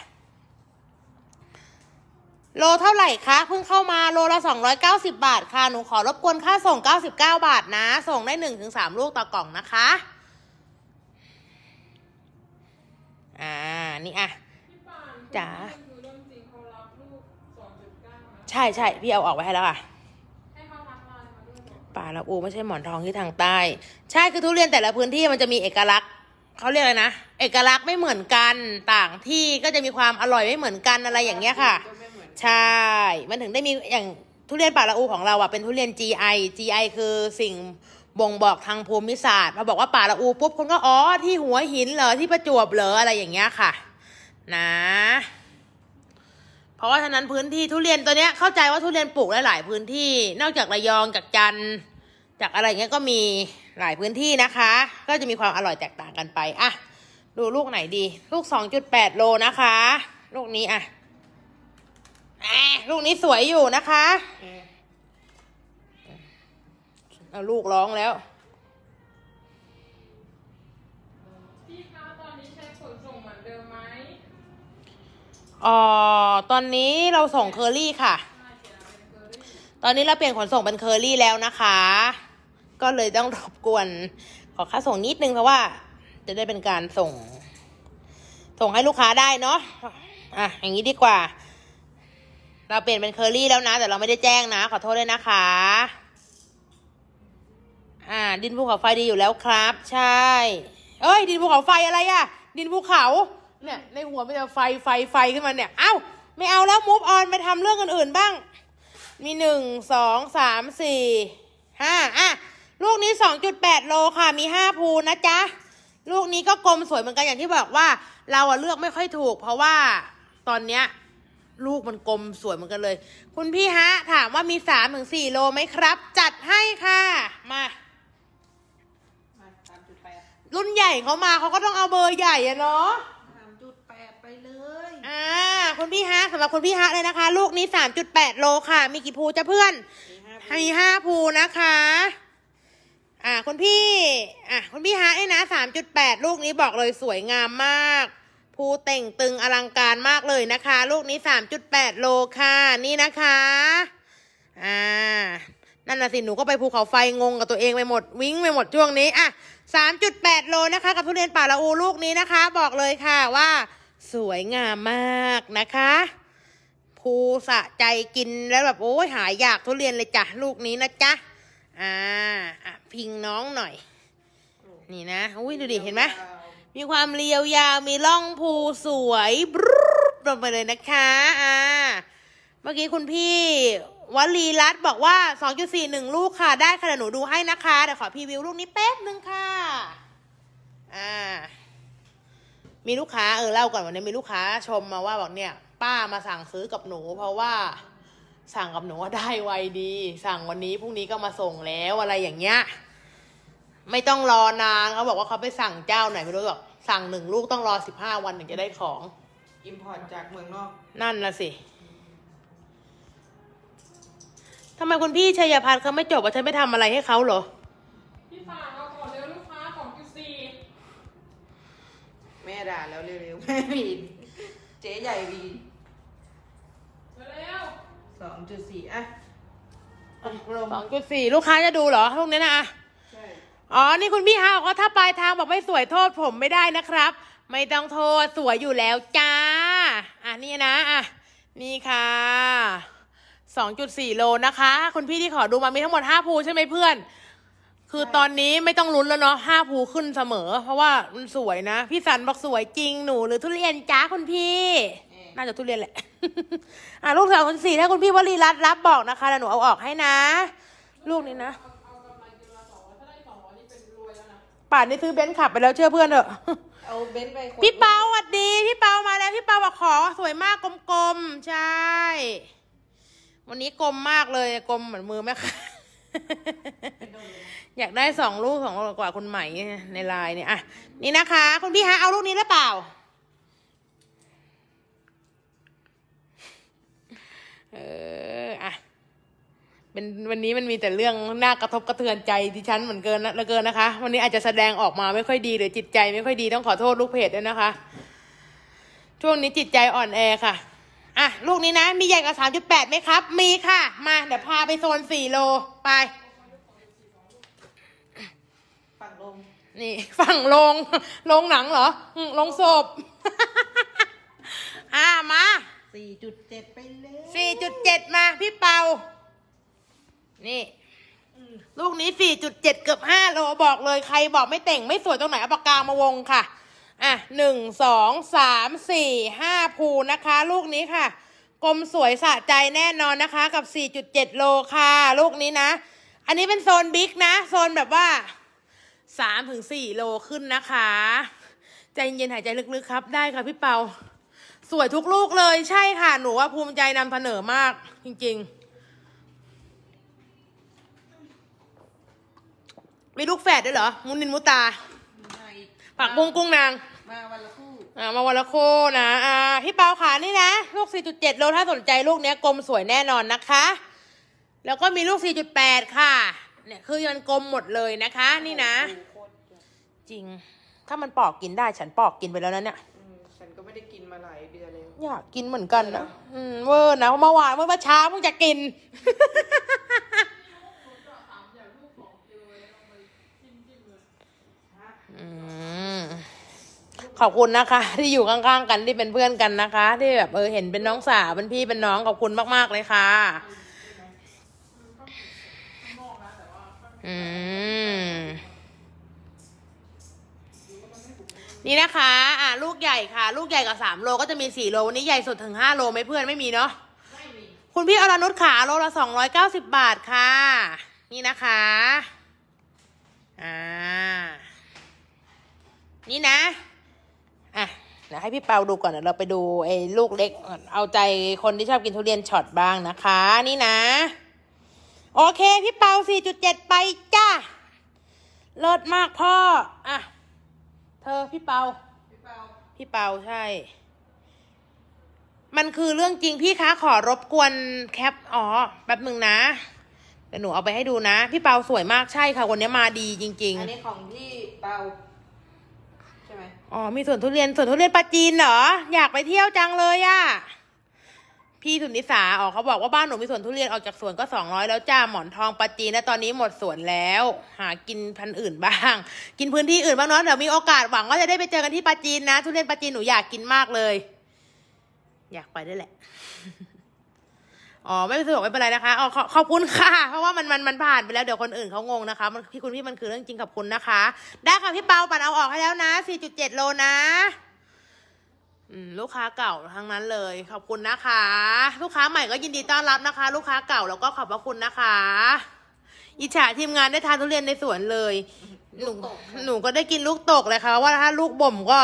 โลเท่าไหร่คะเพิ่งเข้ามาโลละสองร้อยเก้าสิบบาทค่ะหนูขอรบกวนค่าส่งเก้าสิบเก้าบาทนะ ส่งได้หนึ่งถึงสามลูกต่อกล่องนะคะอ่า นี่อ่ะจ๋าใช่ใช่ พี่เอาออกไว้ให้แล้วอ่ะป่าละอูไม่ใช่หมอนทองที่ทางใต้ ใช่คือทุเรียนแต่ละพื้นที่มันจะมีเอกลักษณ์ เขาเรียกอะไรนะ เอกลักษณ์ไม่เหมือนกัน ต่างที่ก็จะมีความอร่อยไม่เหมือนกันอะไรอย่างเงี้ยค่ะ ใช่ มันถึงได้มีอย่างทุเรียนป่าละอูของเราอ่ะเป็นทุเรียน GI GI คือสิ่งบ่งบอกทางภูมิศาสตร์พอบอกว่าป่าละอูปุ๊บคนก็อ๋อที่หัวหินเหรอที่ประจวบเหรออะไรอย่างเงี้ยค่ะ นะ เพราะว่าฉะนั้นพื้นที่ทุเรียนตัวเนี้ยเข้าใจว่าทุเรียนปลูกได้หลายพื้นที่นอกจากระยองจากจันจากอะไรเงี้ยก็มีหลายพื้นที่นะคะ ก็จะมีความอร่อยแตกต่างกันไปอ่ะดูลูกไหนดี ลูกสองจุดแปดโลนะคะ ลูกนี้อ่ะลูกนี้สวยอยู่นะคะอาลูกร้องแล้วพี่คะ ตอนนี้ใช้ขนส่งเหมือนเดิมไหมอ๋อ ตอนนี้เราส่งเคอรี่ค่ะ ตอนนี้เราเปลี่ยนขนส่งเป็นเคอรี่แล้วนะคะ ก็เลยต้องรบกวน ขอค่าส่งนิดนึงเพราะว่า จะได้เป็นการส่ง ส่งให้ลูกค้าได้เนาะ อ่ะ อย่างนี้ดีกว่า เราเปลี่ยนเป็นเคอรี่แล้วนะ แต่เราไม่ได้แจ้งนะ ขอโทษด้วยนะคะอ่า ดินภูเขาไฟดีอยู่แล้วครับ ใช่ เอ้ย ดินภูเขาไฟอะไรอะดินภูเขาเนี่ยในหัวมันจะไฟไฟไฟขึ้นมาเนี่ย เอ้า ไม่เอาแล้วมูฟออนไปทำเรื่องอื่นๆบ้าง มีหนึ่งสองสามสี่ห้าอ่ะ ลูกนี้สองจุดแปดโลค่ะมีห้าพูนะจ๊ะ ลูกนี้ก็กลมสวยเหมือนกันอย่างที่บอกว่า เราอะเลือกไม่ค่อยถูก เพราะว่าตอนเนี้ยลูกมันกลมสวยเหมือนกันเลย คุณพี่ฮะถามว่ามีสามถึงสี่โลไหมครับ จัดให้ค่ะมารุ่นใหญ่เขามาเขาก็ต้องเอาเบอร์ใหญ่อะเนาะสามจุดแปดไปเลย อ่าคนพี่ฮะสำหรับคนพี่ฮะเลยนะคะ ลูกนี้สามจุดแปดโลค่ะ มีกี่ภูจะเพื่อนมีห้าภูนะคะ อ่า คนพี่ อ่า คนพี่ฮะเนี่ยนะสามจุดแปดลูกนี้บอกเลยสวยงามมากภูเต่งตึงอลังการมากเลยนะคะ ลูกนี้สามจุดแปดโลค่ะนี่นะคะ อ่า นั่นน่ะสิหนูก็ไปภูเขาไฟงงกับตัวเองไปหมด วิ่งไปหมดช่วงนี้อ่ะ3.8 โลนะคะ กับทุเรียนป่าละอูลูกนี้นะคะบอกเลยค่ะว่าสวยงามมากนะคะ ภูสะใจกินแล้วแบบโอ้ยหายอยากทุเรียนเลยจ้ะลูกนี้นะจ๊ะอ่าะพิงน้องหน่อย นี่นะอุ้ยดูดิ เห็นไหมมีความเรียวยาวมีร่องภูสวยบลุ๊บลงไปเลยนะคะอ่ามื่อกี้คุณพี่วลีรัตบอกว่า2.41ลูกค่ะ ได้นาดหนูดูให้นะคะเดี๋ยวขอพรีวิวลูกนี้แป๊บนึงค่ะ อ่า มีลูกค้าเออเล่าก่อนวันนี้มีลูกค้าชมมาว่าบอกเนี่ย ป้ามาสั่งซื้อกับหนู เพราะว่า สั่งกับหนูว่าได้ไวดี สั่งวันนี้พรุ่งนี้ก็มาส่งแล้วอะไรอย่างเงี้ยไม่ต้องรอนานเขาบอกว่าเขาไปสั่งเจ้าไหนไม่รู้บอกสั่งหนึ่งลูกต้องรอสิบห้าวันถึงจะได้ของ อิมพอร์ตจากเมืองนอก นั่นละสิทำไมคุณพี่ชัยพัฒน์เขาไม่จบว่าฉันไม่ทำอะไรให้เขาเหรอ พี่ฝาเราขอเรยวลูกค้าของีแม่ด่าแล้วเร็วๆ แม่บีน เจ๊ใหญ่บีนเร็วสองจุดสี่อะลสองจุดสี่ลูกค้าจะดูเหรอพวกนี้นะใช่ อ๋อ นี่คุณพี่ฮาวเขาถ้าปลายทางบอกไม่สวยโทษผมไม่ได้นะครับ ไม่ต้องโทษสวยอยู่แล้วจ้า อ่ะ นี่นะอ่ะนี่ค่ะสสองจุดี่โลนะคะคุณพี่ที่ขอดูมามีทั้งหมดห้าภูใช่ไหมเพื่อน คือตอนนี้ไม่ต้องลุ้นแล้วเนาะห้าภูขึ้นเสมอเพราะว่ามันสวยนะ พี่สันบอกสวยจริงหนูหรือทุเรียนจ้าคุณพี่ น่าจะทุเรียนแหละ อ่าลูกสาวคนสี่ถ้าคุณพี่วลีรัตรับบอกนะคะแล้วหนู เอาออกให้นะ ลูกนี้นะ ป่านนี้ซื้อเบนซ์ขับไปแล้วเชื่อเพื่อนเถอะพี่เปาสวัสดีพี่เปามาแล้วพี่เปาบอกขอ สวยมากกลมๆใช่วันนี้กลมมากเลยกลมเหมือนมือแม่ค่ะ อยากได้สองลูกสองกว่าคุณใหม่ในลายเนี่ยอ่ะนี่นะคะคุณพี่ฮะเอาลูกนี้หรือเปล่าเอออ่ะเป็นวันนี้มันมีแต่เรื่องน่ากระทบกระเทือนใจดิฉันเหมือนเกินละเกินนะคะ วันนี้อาจจะแสดงออกมาไม่ค่อยดีหรือจิตใจไม่ค่อยดีต้องขอโทษลูกเพจด้วยนะคะ ช่วงนี้จิตใจอ่อนแอค่ะอ่ะ ลูกนี้นะ มีใหญ่กว่าสามจุดแปดไหมครับ มีค่ะ มา เดี๋ยวพาไปโซนสี่โลไปฝั่งลง นี่ ฝั่งลงลงหนังเหรอ ลงศพอ่ามาสี่จุดเจ็ดไปเลยสี่จุดเจ็ดมา พี่เปา นี่ ลูกนี้สี่จุดเจ็ดเกือบห้าโลบอกเลยใครบอกไม่เต่ง ไม่สวยตรงไหนเอาปากกามาวงค่ะอ่ะหนึ่งสอง สาม สี่ ห้าภู นะคะ ลูกนี้ค่ะ กลมสวยสะใจแน่นอนนะคะ กับสี่จจุดเ็ดโล ค่ะ ลูกนี้นะ อันนี้เป็น โซน บิ๊กนะ โซนแบบว่าสามถึงสี่โลขึ้นนะคะ ใจเย็นหายใจลึกๆ ครับได้ ค่ะ พี่เปาสวย ทุก ลูก เลยใช่ ค่ะ หนู ว่าภูมิใจนำเสนอมากจริงๆมีลูกแฝดด้วยเหรอมุนินมุตาผักบุ้งกุ้งนาง มา วันละคู่ อ่า มาวันละคู่นะ อ่า พี่เปาขานี่นะ ลูก 4.7 โล ถ้าสนใจลูกเนี้ย กลมสวยแน่นอนนะคะ แล้วก็มีลูก 4.8 ค่ะ เนี่ย คือยันกลมหมดเลยนะคะ นี่นะ จริง ถ้ามันปอกกินได้ ฉันปอกกินไปแล้วนะเนี่ยฉันก็ไม่ได้กินมาหลายเดือนเลย อยากกินเหมือนกันนะอืมเวอร์นะเมื่อวานเมื่อเช้าเพิ่งจะกินขอบคุณนะคะ ที่อยู่ข้างๆกันที่เป็นเพื่อนกันนะคะ ที่แบบเออเห็นเป็นน้องสาวเป็นพี่เป็นน้อง ขอบคุณมากๆ เลยค่ะ อืมนี่นะคะ อ่ะลูกใหญ่ค่ะ ลูกใหญ่กับสามโลก็จะมีสี่โลวันนี้ใหญ่สุดถึงห้าโลไหมเพื่อนไม่มีเนาะคุณพี่อรนุชขาโลละสองร้อยเก้าสิบบาทค่ะ นี่นะคะ อ่า นี่นะอ่ะนะให้พี่เปาดูก่อนเดี๋ยวเราไปดูไอ้ลูกเล็กเอาใจคนที่ชอบกินทุเรียนช็อตบ้างนะคะ นี่นะ โอเค พี่เปา 4.7 ไปจ้าเลิศมากพ่ออ่ะเธอพี่เปา พี่เปาพี่เปาใช่ มันคือเรื่องจริง พี่คะขอรบกวนแคปอ๋อแบบมึงนะแต่หนูเอาไปให้ดูนะ พี่เปาสวยมากใช่ค่ะวันนี้มาดีจริงๆอันนี้ของพี่เปาอ๋อ มีสวนทุเรียน สวนทุเรียนปาจีนเหรอ อยากไปเที่ยวจังเลยอะ่ะ พี่สุนิสา อ๋อเขาบอกว่าบ้านหนูมีสวนทุเรียนออกจากสวนก็สองร้อยแล้วจ้า หมอนทองปาจีนนะตอนนี้หมดสวนแล้ว หากินพันอื่นบ้าง กินพื้นที่อื่นบ้างเนาะเดี๋ยวมีโอกาสหวังว่าจะได้ไปเจอกันที่ปาจีนนะ ทุเรียนปาจีนหนูอยากกินมากเลย อยากไปได้แหละอ๋อไม่สะดวกไม่เป็นไรนะคะอ๋อขอบคุณค่ะ เพราะว่ามันมันมันผ่านไปแล้วเดี๋ยวคนอื่นเขางงนะคะมันพี่คุณพี่มันคือเรื่องจริงกับคุณนะคะ ได้ค่ะพี่เปาปั่นเอาออกให้แล้วนะ4.7โลนะลูกค้าเก่าทั้งนั้นเลย ขอบคุณนะคะ ลูกค้าใหม่ก็ยินดีต้อนรับนะคะ ลูกค้าเก่าแล้วก็ขอบพระคุณนะคะ อิจฉาทีมงานได้ทานทุเรียนในสวนเลยหนูหนูก็ได้กินลูกตกเลยค่ะว่าถ้าลูกบ่มก็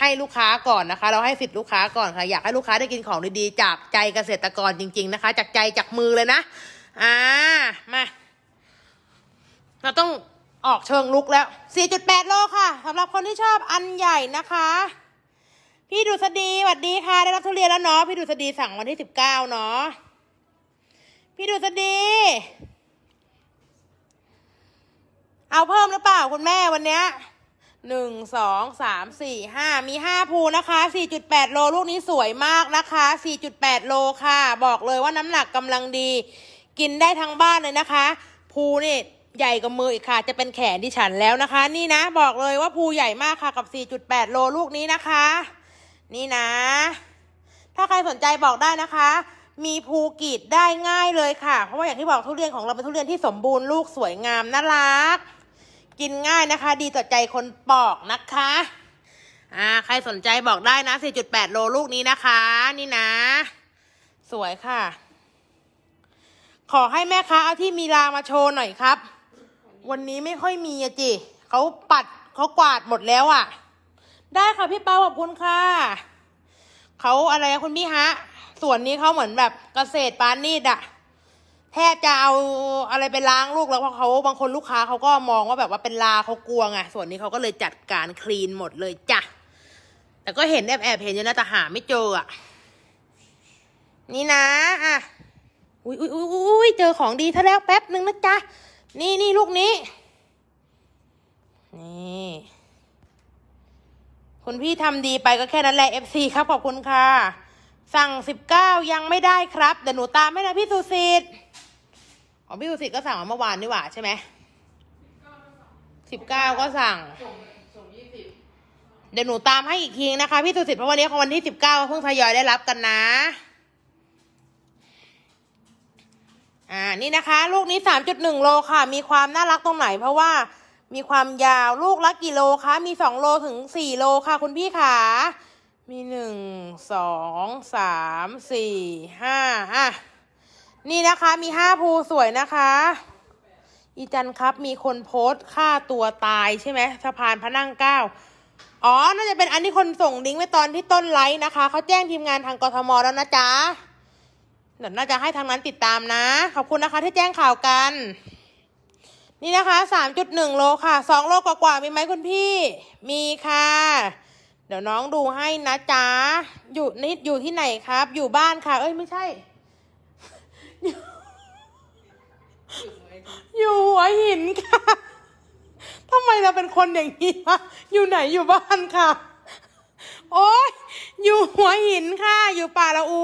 ให้ลูกค้าก่อนนะคะ เราให้สิทธิ์ลูกค้าก่อนค่ะอยากให้ลูกค้าได้กินของดีๆจากใจเกษตรกรจริง ๆ นะคะ จากใจจากมือเลยนะอ่ามาเราต้องออกเชิงลุกแล้ว4.8โลค่ะสำหรับคนที่ชอบอันใหญ่นะคะ พี่ดุษฎีสวัสดีค่ะ ได้รับทุเรียนแล้วเนาะพี่ดุษฎีสั่งวันที่19เนาะพี่ดุษฎีเอาเพิ่มหรือเปล่าคุณแม่วันเนี้ยหนึ่งสองสามสี่ห้ามีห้าภูนะคะสี่จุดแปดโลลูกนี้สวยมากนะคะสี่จุดแปดโลค่ะ บอกเลยว่าน้ำหนักกำลังดี กินได้ทั้งบ้านเลยนะคะภูนี่ใหญ่กว่ามืออีกค่ะ จะเป็นแขนที่ฉันแล้วนะคะ นี่นะบอกเลยว่าภูใหญ่มากค่ะกับ 4.8 โลลูกนี้นะคะ นี่นะ ถ้าใครสนใจบอกได้นะคะ มีภูกรีดได้ง่ายเลยค่ะ เพราะว่าอย่างที่บอกทุเรียนของเราเป็นทุเรียนที่สมบูรณ์ลูกสวยงามน่ารักกินง่ายนะคะ ดีต่อใจคนปอกนะคะอ่าใครสนใจบอกได้นะ 4.8 โลลูกนี้นะคะ นี่นะ สวยค่ะ ขอให้แม่ค้าเอาที่มีลามาโชว์หน่อยครับ วันนี้ไม่ค่อยมีอะจิเขาปัดเขากวาดหมดแล้วอะ่ะ ได้ค่ะพี่เปาขอบคุณค่ะ เขาอะไรคุณพี่ฮะส่วนนี้เขาเหมือนแบบเกษตรปานนีดอะ่ะแทบจะ เอา อะไรไปล้างลูกแล้วเพราะเขาบางคนลูกค้าเขาก็มองว่าแบบว่าเป็นลาเขากลัวไงส่วนนี้เขาก็เลยจัดการคลีนหมดเลยจ้ะ แต่ก็เห็นแอบแอบเห็นอยู่นะแต่หาไม่เจออ่ะ นี่นะอ่ะ อุ้ยอุ้ยอุ้ยอุ้ยเจอของดีถ้าแล้วแป๊บหนึ่งนะจ๊ะ นี่นี่ลูกนี้ นี่คุณพี่ทำดีไปก็แค่นั้นแหละ FC ครับขอบคุณค่ะ สั่งสิบเก้ายังไม่ได้ครับเดี๋ยวหนู ตามให้นะพี่สุสิทธิ์อ๋อพี่สุสิทธิ์ก็สั่งมาเมื่อวานนี่หว่าใช่ไหมสิบเก้าก็สั่ง เดี๋ยวหนูตามให้อีกทีนะคะพี่สุสิทธิ์เพราะวันนี้ของวันที่สิบเก้าเพิ่งทยอยได้รับกันนะ อ่า นี่นะคะลูกนี้สามจุดหนึ่งโลค่ะ มีความน่ารักตรงไหน เพราะว่ามีความยาวลูกละกี่โลคะ มีสองโลถึงสี่โลค่ะ คุณพี่ขามีหนึ่งสองสามสี่ห้าอ่ะนี่นะคะ มีห้าภูสวยนะคะ อีจันครับมีคนโพสต์ฆ่าตัวตายใช่ไหมสะพานพระนั่งเก้าอ๋อน่าจะเป็นอันที่คนส่งลิงก์ไว้ ตอนที่ต้นไลฟ์นะคะ เขาแจ้งทีมงานทางกทมแล้วนะจ๊ะเดี๋ยวน่าจะให้ทางนั้นติดตามนะ ขอบคุณนะคะ ที่แจ้งข่าวกัน นี่นะคะสามจุดหนึ่งโลค่ะสองโลกว่าๆมีไหมคุณพี่ มีค่ะ เดี๋ยวน้องดูให้นะจ๊ะอยู่นิดอยู่ที่ไหนครับ อยู่บ้านค่ะเอ้ยไม่ใช่อยู่หัวหินค่ะทำไมเราเป็นคนอย่างนี้วะอยู่ไหนอยู่บ้านค่ะ โอ้ย อยู่หัวหินค่ะ อยู่ป่าละอู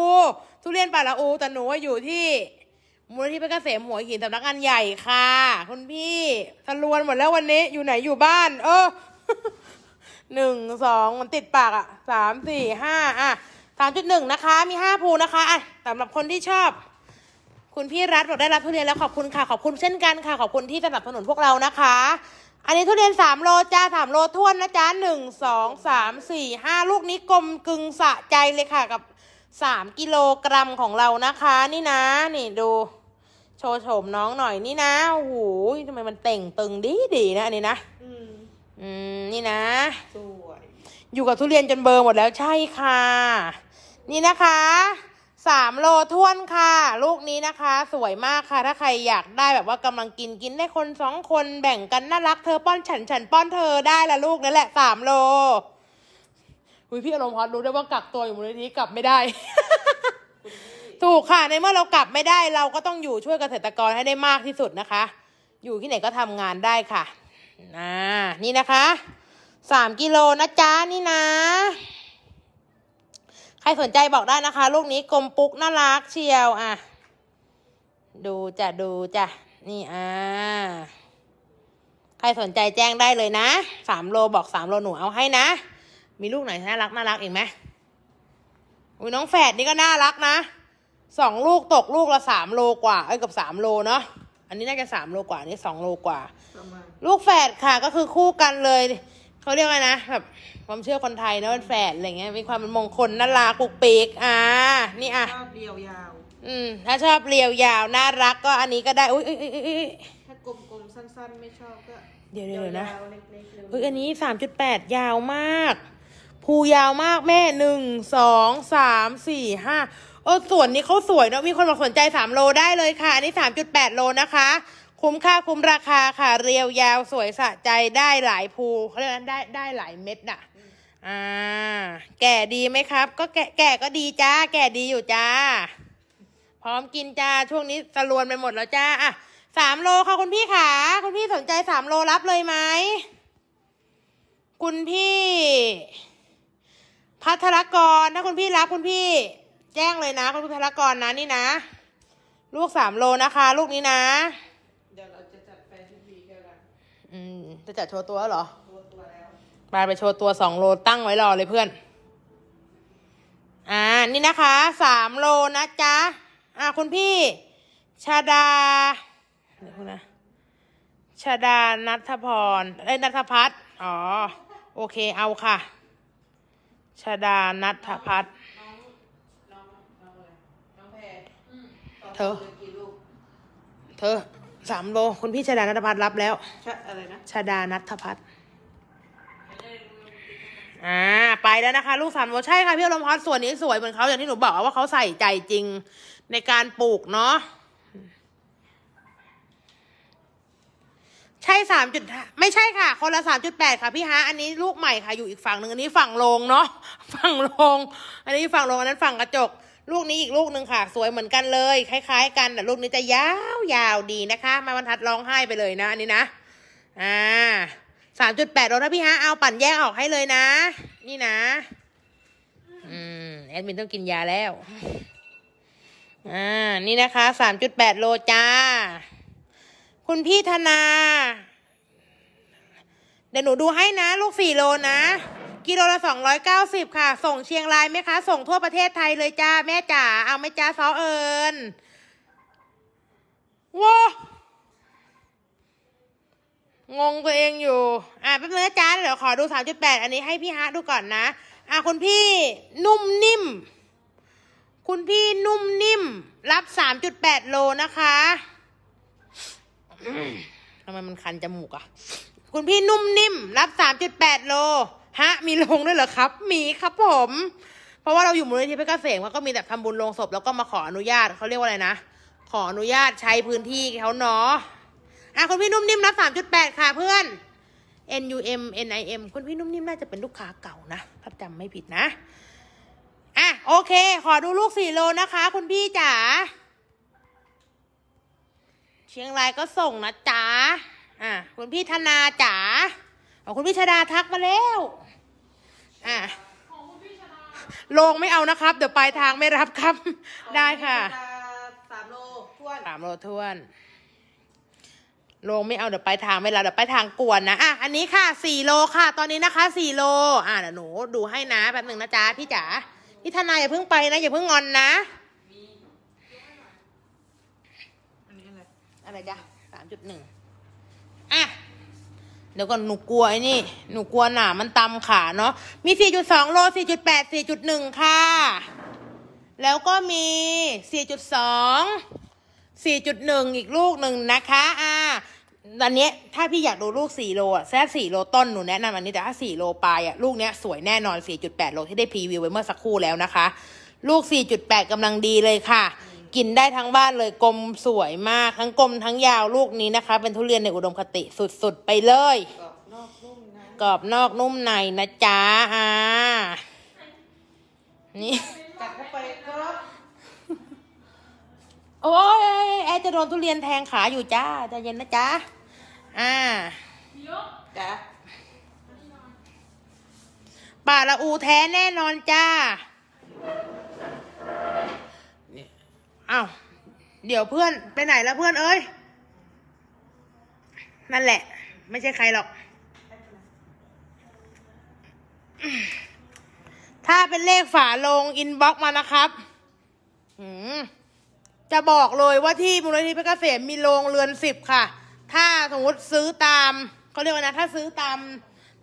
ทุเรียนป่าละอู แต่หนูอยู่ที่มูลนิธิเพ่อเกษมหัวหินสำนักงานใหญ่ค่ะคุณพี่ ทะลวนหมดแล้ววันนี้ อยู่ไหนอยู่บ้าน เออหนึ่งสองมันติดปากอะสามสี่ห้าอะสามจุดหนึ่งนะคะ มีห้าภูนะคะอะสำหรับคนที่ชอบคุณ พี่รัฐบอกได้รับทุเรียนแล้วขอบคุณค่ะขอบคุณเช่นกันค่ะขอบคุณที่สนับสนุนพวกเรานะคะ อันนี้ทุเรียนสามโลจ้าสามโลท้วนนะจ้าหนึ่งสองสามสี่ห้าลูกนี้กลมกึงสะใจเลยค่ะกับสามกิโลกรัมของเรานะคะ นี่นะ นี่ดู โชว์โฉมน้องหน่อยนี่นะโอ้โหทำไมมันเต่งตึงดีดีนะ อันนี้นะ อืม นี่นะสวยอยู่กับทุเรียนจนเบอร์หมดแล้วใช่ค่ะ นี่นะคะ3โลท้วนค่ะ ลูกนี้นะคะ สวยมากค่ะ ถ้าใครอยากได้แบบว่ากำลังกินกินได้คน2คนแบ่งกันน่ารักเธอ ป้อนฉันฉันป้อนเธอได้ละลูกนั่นแหละ3โลหุยพี่อารมณ์ฮอตรู้ได้ว่ากักตัวอยู่มูลนิธิกลับไม่ได้ ถูกค่ะในเมื่อเรากลับไม่ได้ เราก็ต้องอยู่ช่วยเกษตรกรให้ได้มากที่สุดนะคะ อยู่ที่ไหนก็ทำงานได้ค่ะนะนี่นะคะ3กิโลนะจ๊ะนี่นะครสนใจบอกได้นะคะ ลูกนี้กลมปุ๊กน่ารักเชียวอ่ะดูจ้ะดูจ้ะนี่อ่าใครสนใจแจ้งได้เลยนะสามโลบอกสามโลหนูเอาให้นะมีลูกไหนน่ารักน่ารักอีกไหมอุ้ยน้องแฝดนี่ก็น่ารักนะสองลูกตกลูกละสามโลกว่าเอ้ยกับสามโลเนาะอันนี้น่าจะสามโลกว่านี่สองโลกว่าลูกแฝดค่ะก็คือคู่กันเลยเขาเรียกว่านะแบบความเชื่อคนไทยนะมันแฝดอะไรเงี้ยมีความเป็นมงคลน่ารักปุกปีกอ่า นี่อ่ะชอบเรียวยาว อืมถ้าชอบเรียวยาว น่ารักก็อันนี้ก็ได้อุ้ยอุ้ยอุ้ยถ้ากลมๆ สั้นๆ ไม่ชอบก็เดี๋ยวเดี๋ยวนะอุ้ยอันนี้สามจุดแปดยาวมากภูยาวมากแม่หนึ่งสองสามสี่ห้าโอ้ส่วนนี้เขาสวยเนาะมีคนบอกสนใจสามโลได้เลยค่ะ อันนี้สามจุดแปดโลนะคะคุ้มค่าคุ้มราคาค่ะ เรียวยาวสวยสะใจได้หลายภูเขาเรียกั้นได้ได้หลายเม็ดน่ะอ่าแก่ดีไหมครับ ก็แก่แก่ก็ดีจ้าแก่ดีอยู่จ้า พร้อมกินจ้าช่วงนี้สลวนไปหมดแล้วจ้าอ่ะสามโลค่ะคุณพี่ขาคุณพี่สนใจสามโลรับเลยไหมคุณพี่พัทรกรถ้าคุณพี่รับคุณพี่แจ้งเลยนะคุณพพัทรกรนะนี่นะลูกสามโลนะคะ ลูกนี้นะจะจัดโชว์ตัวแล้วเหรอไปไปโชว์ตัวสองโลตั้งไว้รอเลยเพื่อน อ่า นี่นะคะสามโลนะจ๊ะ อ่าคุณพี่ ชาดาเดี๋ยวนะชาดานัทพร เอ้ยนัทพัฒน์อ๋อ โอเคเอาค่ะ ชาดานัทพัฒน์เธอ เธอสามโลคุณพี่ชาดานัทพัฒน์รับแล้วอะไรนะชาดานัทพัฒน์อ่า ไปแล้วนะคะ ลูกสามโลใช่ค่ะพี่ลมพอดส่วนนี้สวยเหมือนเขาอย่างที่หนูบอกว่าเขาใส่ใจจริงในการปลูกเนาะใช่สามจุดไม่ใช่ค่ะ คนละสามจุดแปดค่ะ พี่ฮะอันนี้ลูกใหม่ค่ะอยู่อีกฝั่งหนึ่งอันนี้ฝั่งลงเนาะฝั่งลง อันนี้ฝั่งลง อันนั้นฝั่งกระจกลูกนี้อีกลูกหนึ่งค่ะ สวยเหมือนกันเลย คล้ายๆกันแต่ลูกนี้จะยาวยาวดีนะคะ มาบรรทัดร้องไห้ไปเลยนะ อันนี้นะอ่าสามจุดแปดรถนะพี่ฮะเอาปั่นแยกออกให้เลยนะ นี่นะอืมแอดมินต้องกินยาแล้วอ่านี่นะคะสามจุดแปดโลจ้า คุณพี่ธนา เดี๋ยวหนูดูให้นะ ลูกสี่โลนะกิโลละสองร้อยเก้าสิบค่ะ ส่งเชียงรายไหมคะ ส่งทั่วประเทศไทยเลยจ้า แม่จ๋าเอาไม่จ้าซอเอิญว้างงตัวเองอยู่ อ่ะแป๊บนื้อจ้าเดี๋ยวขอดูสามจุดแปด อันนี้ให้พี่ฮะดูก่อนนะ อ่ะคุณพี่ นุ่มนิ่ม คุณพี่นุ่มนิ่ม รับสามจุดแปดโลนะคะ ทำไมมันคันจมูกอะ่ะ คุณพี่นุ่มนิ่ม รับสามจุดแปดโลฮะมีลงด้วยเหรอครับ มีครับผม เพราะว่าเราอยู่มูลนิธิเพชรเกษรเขาก็มีแต่ทำบุญลงศพ แล้วก็มาขออนุญาตเขาเรียกว่าอะไรนะ ขออนุญาตใช้พื้นที่เขาเนาะอ่ะคุณพี่นุ่มนิ่มรับสามจุดแปดค่ะเพื่อน N U M N I M คุณพี่นุ่มนิ่มน่าจะเป็นลูกค้าเก่านะถ้าจำไม่ผิดนะอ่ะโอเค ขอดูลูกสี่โลนะคะ คุณพี่จ๋าเชียงรายก็ส่งนะจ๋าอ่ะคุณพี่ธนาจ๋าเอคุณพี่ชดาทักมาแล้ว่ะลงไม่เอานะครับ เดี๋ยวปลายทางไม่รับครับ ได้ค่ะสามโลท้วนสามโลท้วนลงไม่เอา เดี๋ยวปลายทางไม่รับเดี๋ยวปลายทางกวนนะอ่ะอันนี้ค่ะสี่โลค่ะ ตอนนี้นะคะสี่โล อ่ะเดี๋ยวหนู ดูให้นะแป๊บหนึ่งนะจ๊ะพี่จ๋าพี่ทนายอย่าเพิ่งไปนะอย่าเพิ่งงอนนะอันนี้อะไรอะไรจ๊ะสามจุดหนึ่งอ่ะดี๋ยวก่อนหนูกลัวไอ้นี่หนูกลัวหนามันตำขาเนาะ มี 4.2โล4.8 4.1 ค่ะ แล้วก็มี 4.2 4.1 อีกลูกหนึ่งนะคะ อ่าอันนี้ถ้าพี่อยากดูลูก 4 โลอ่ะแซ่สี่โลต้นหนูแนะนำอันนี้ แต่ถ้า4 โลปลายอ่ะลูกเนี้ยสวยแน่นอน 4.8 โล ที่ได้พรีวิวไว้เมื่อสักครู่แล้วนะคะ ลูก 4.8กำลังดีเลยค่ะกินได้ทั้งบ้านเลยกลมสวยมาก ทั้งกลมทั้งยาวลูกนี้นะคะ เป็นทุเรียนในอุดมคติสุดๆ ไปเลยกรอบนอกนุ่มในนะจ๊ะ อ่า นี่โอ้ยแอจะโดนทุเรียนแทงขาอยู่จ้าใจเย็นนะจ๊ะ อ่าจ้ะป่าละอูแท้แน่นอนจ้าอ้าว เดี๋ยวเพื่อน ไปไหนแล้วเพื่อน เอ้ย นั่นแหละ ไม่ใช่ใครหรอก ถ้าเป็นเลขฝาลงอินบ็อกมานะครับ จะบอกเลยว่าที่มูลนิธิเพชรเกษมมีโรงเรือนสิบค่ะ ถ้าสมมติซื้อตาม เขาเรียกว่านะ ถ้าซื้อตาม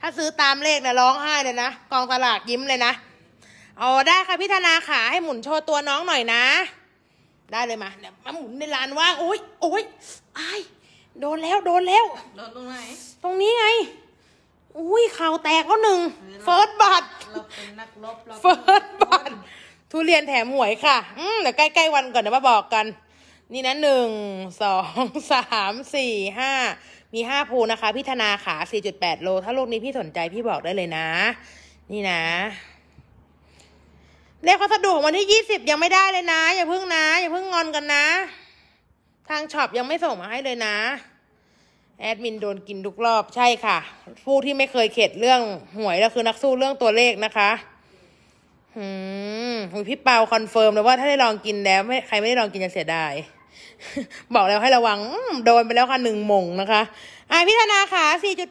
ถ้าซื้อตามเลขเนี่ยร้องไห้เลยนะ กองตลาดยิ้มเลยนะอ๋อได้ค่ะพิธนาขาให้หมุนโชว์ตัวน้องหน่อยนะได้เลยมาเียมาหมุนในลานว่างโอ้ยโอ้ยไอโดนแล้ว โดนแล้วโดนตรงไหนตรงนี้ไงอุ้ยข่าวแตกก็หนึ่ง เฟิร์สบัตเราเป็นนักบเฟิร์สบัตทุเรียนแถมหวยค่ะอืมเดี๋ยวใกล้ๆวันก่อน เดี๋ยวมาบอกกัน นี่นะหนึ่งสองสามสี่ห้ามีห้าภูนะคะพี่ธนาขาสี่จุดแปดโล ถ้าลูกนี้พี่สนใจพี่บอกได้เลยนะ นี่นะเลขพัสดุของวันที่ยี่สิบยังไม่ได้เลยนะ อย่าเพิ่งนะ อย่าเพิ่งงอนกันนะ ทางช็อปยังไม่ส่งมาให้เลยนะ แอดมินโดนกินทุกรอบใช่ค่ะ ผู้ที่ไม่เคยเข็ดเรื่องหวยแล้วคือนักสู้เรื่องตัวเลขนะคะ อืมพี่เปาคอนเฟิร์มเลยว่าถ้าได้ลองกินแล้วไม่ใครไม่ได้ลองกินจะเสียดาย บอกแล้วให้ระวังโดนไปแล้วค่ะหนึ่งมงนะคะอ่าพิธนาค่ะ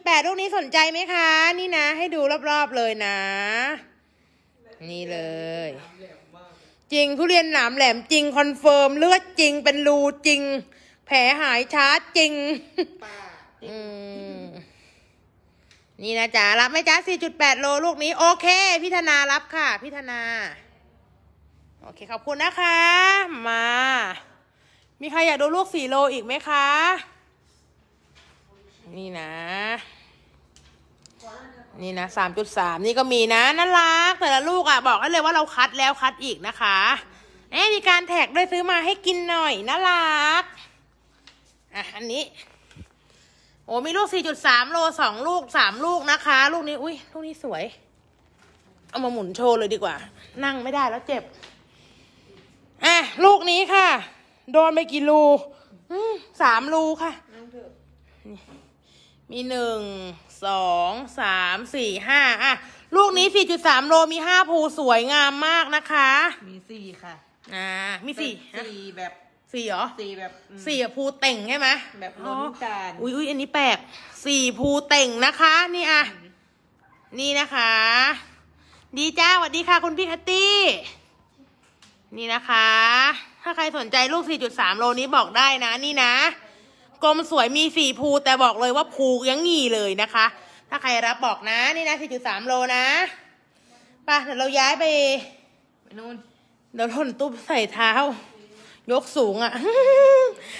ปดลูกนี้สนใจไหมคะ นี่นะ ให้ดูรอบ ๆเลยนะนี่เลย จริงทุเรียนหนามแหลมจริงคอนเฟิร์มเลือดจริงเป็นรูจริง แผลหายช้าจริงนี่นะจ๊ะรับไหมจ๊ะ4.8โลลูกนี้ โอเค พิธนารับค่ะ พิธนา โอเค ขอบคุณนะคะ มา มีใครอยากดูลูก4 โลอีกไหมคะ นี่นะนี่นะสามจุดสาม นี่ก็มีนะ น่ารัก แต่ละลูกอะ่ะบอกได้เลยว่าเราคัดแล้วคัดอีกนะคะเอ๊มีการแท็กด้วยซื้อมาให้กินหน่อย น่ารัก อ่ะอันนี้ โอ้มีลูก 4.3 โล2ลูก 3 ลูกนะคะ ลูกนี้ อุ้ยลูกนี้สวย เอามาหมุนโชว์เลยดีกว่า นั่งไม่ได้แล้วเจ็บ อ่ะลูกนี้ค่ะ โดนไปกี่รูสามรูค่ะ มีหนึ่งสองสามสี่ห้าอ่ะลูกนี้สี่จุดสามโลมีห้าภูสวยงามมากนะคะ มีสี่ค่ะ อ่า มีสี่สี่แบบสี่เหรอสี่แบบสี่ภูเต่งใช่ไหมแบบล้นกานอุ้ยอุ้ยอันนี้แปลกสี่ภูเต่งนะคะ นี่อ่ะ นี่นะคะ ดีจ้าสวัสดีค่ะคุณพี่แคตตี้ นี่นะคะ ถ้าใครสนใจลูกสสี่จุดามโลนี้บอกได้นะ นี่นะกลมสวยมีสี่ภูแต่บอกเลยว่าภูยังงี่เลยนะคะ ถ้าใครรับบอกนะนี่นะสี่จุดสามโลนะป่ะเดี๋ยวเราย้ายไปไปนู่นเดี๋ยวทนตุ้บใส่เท้า ยกสูงอะ่ะ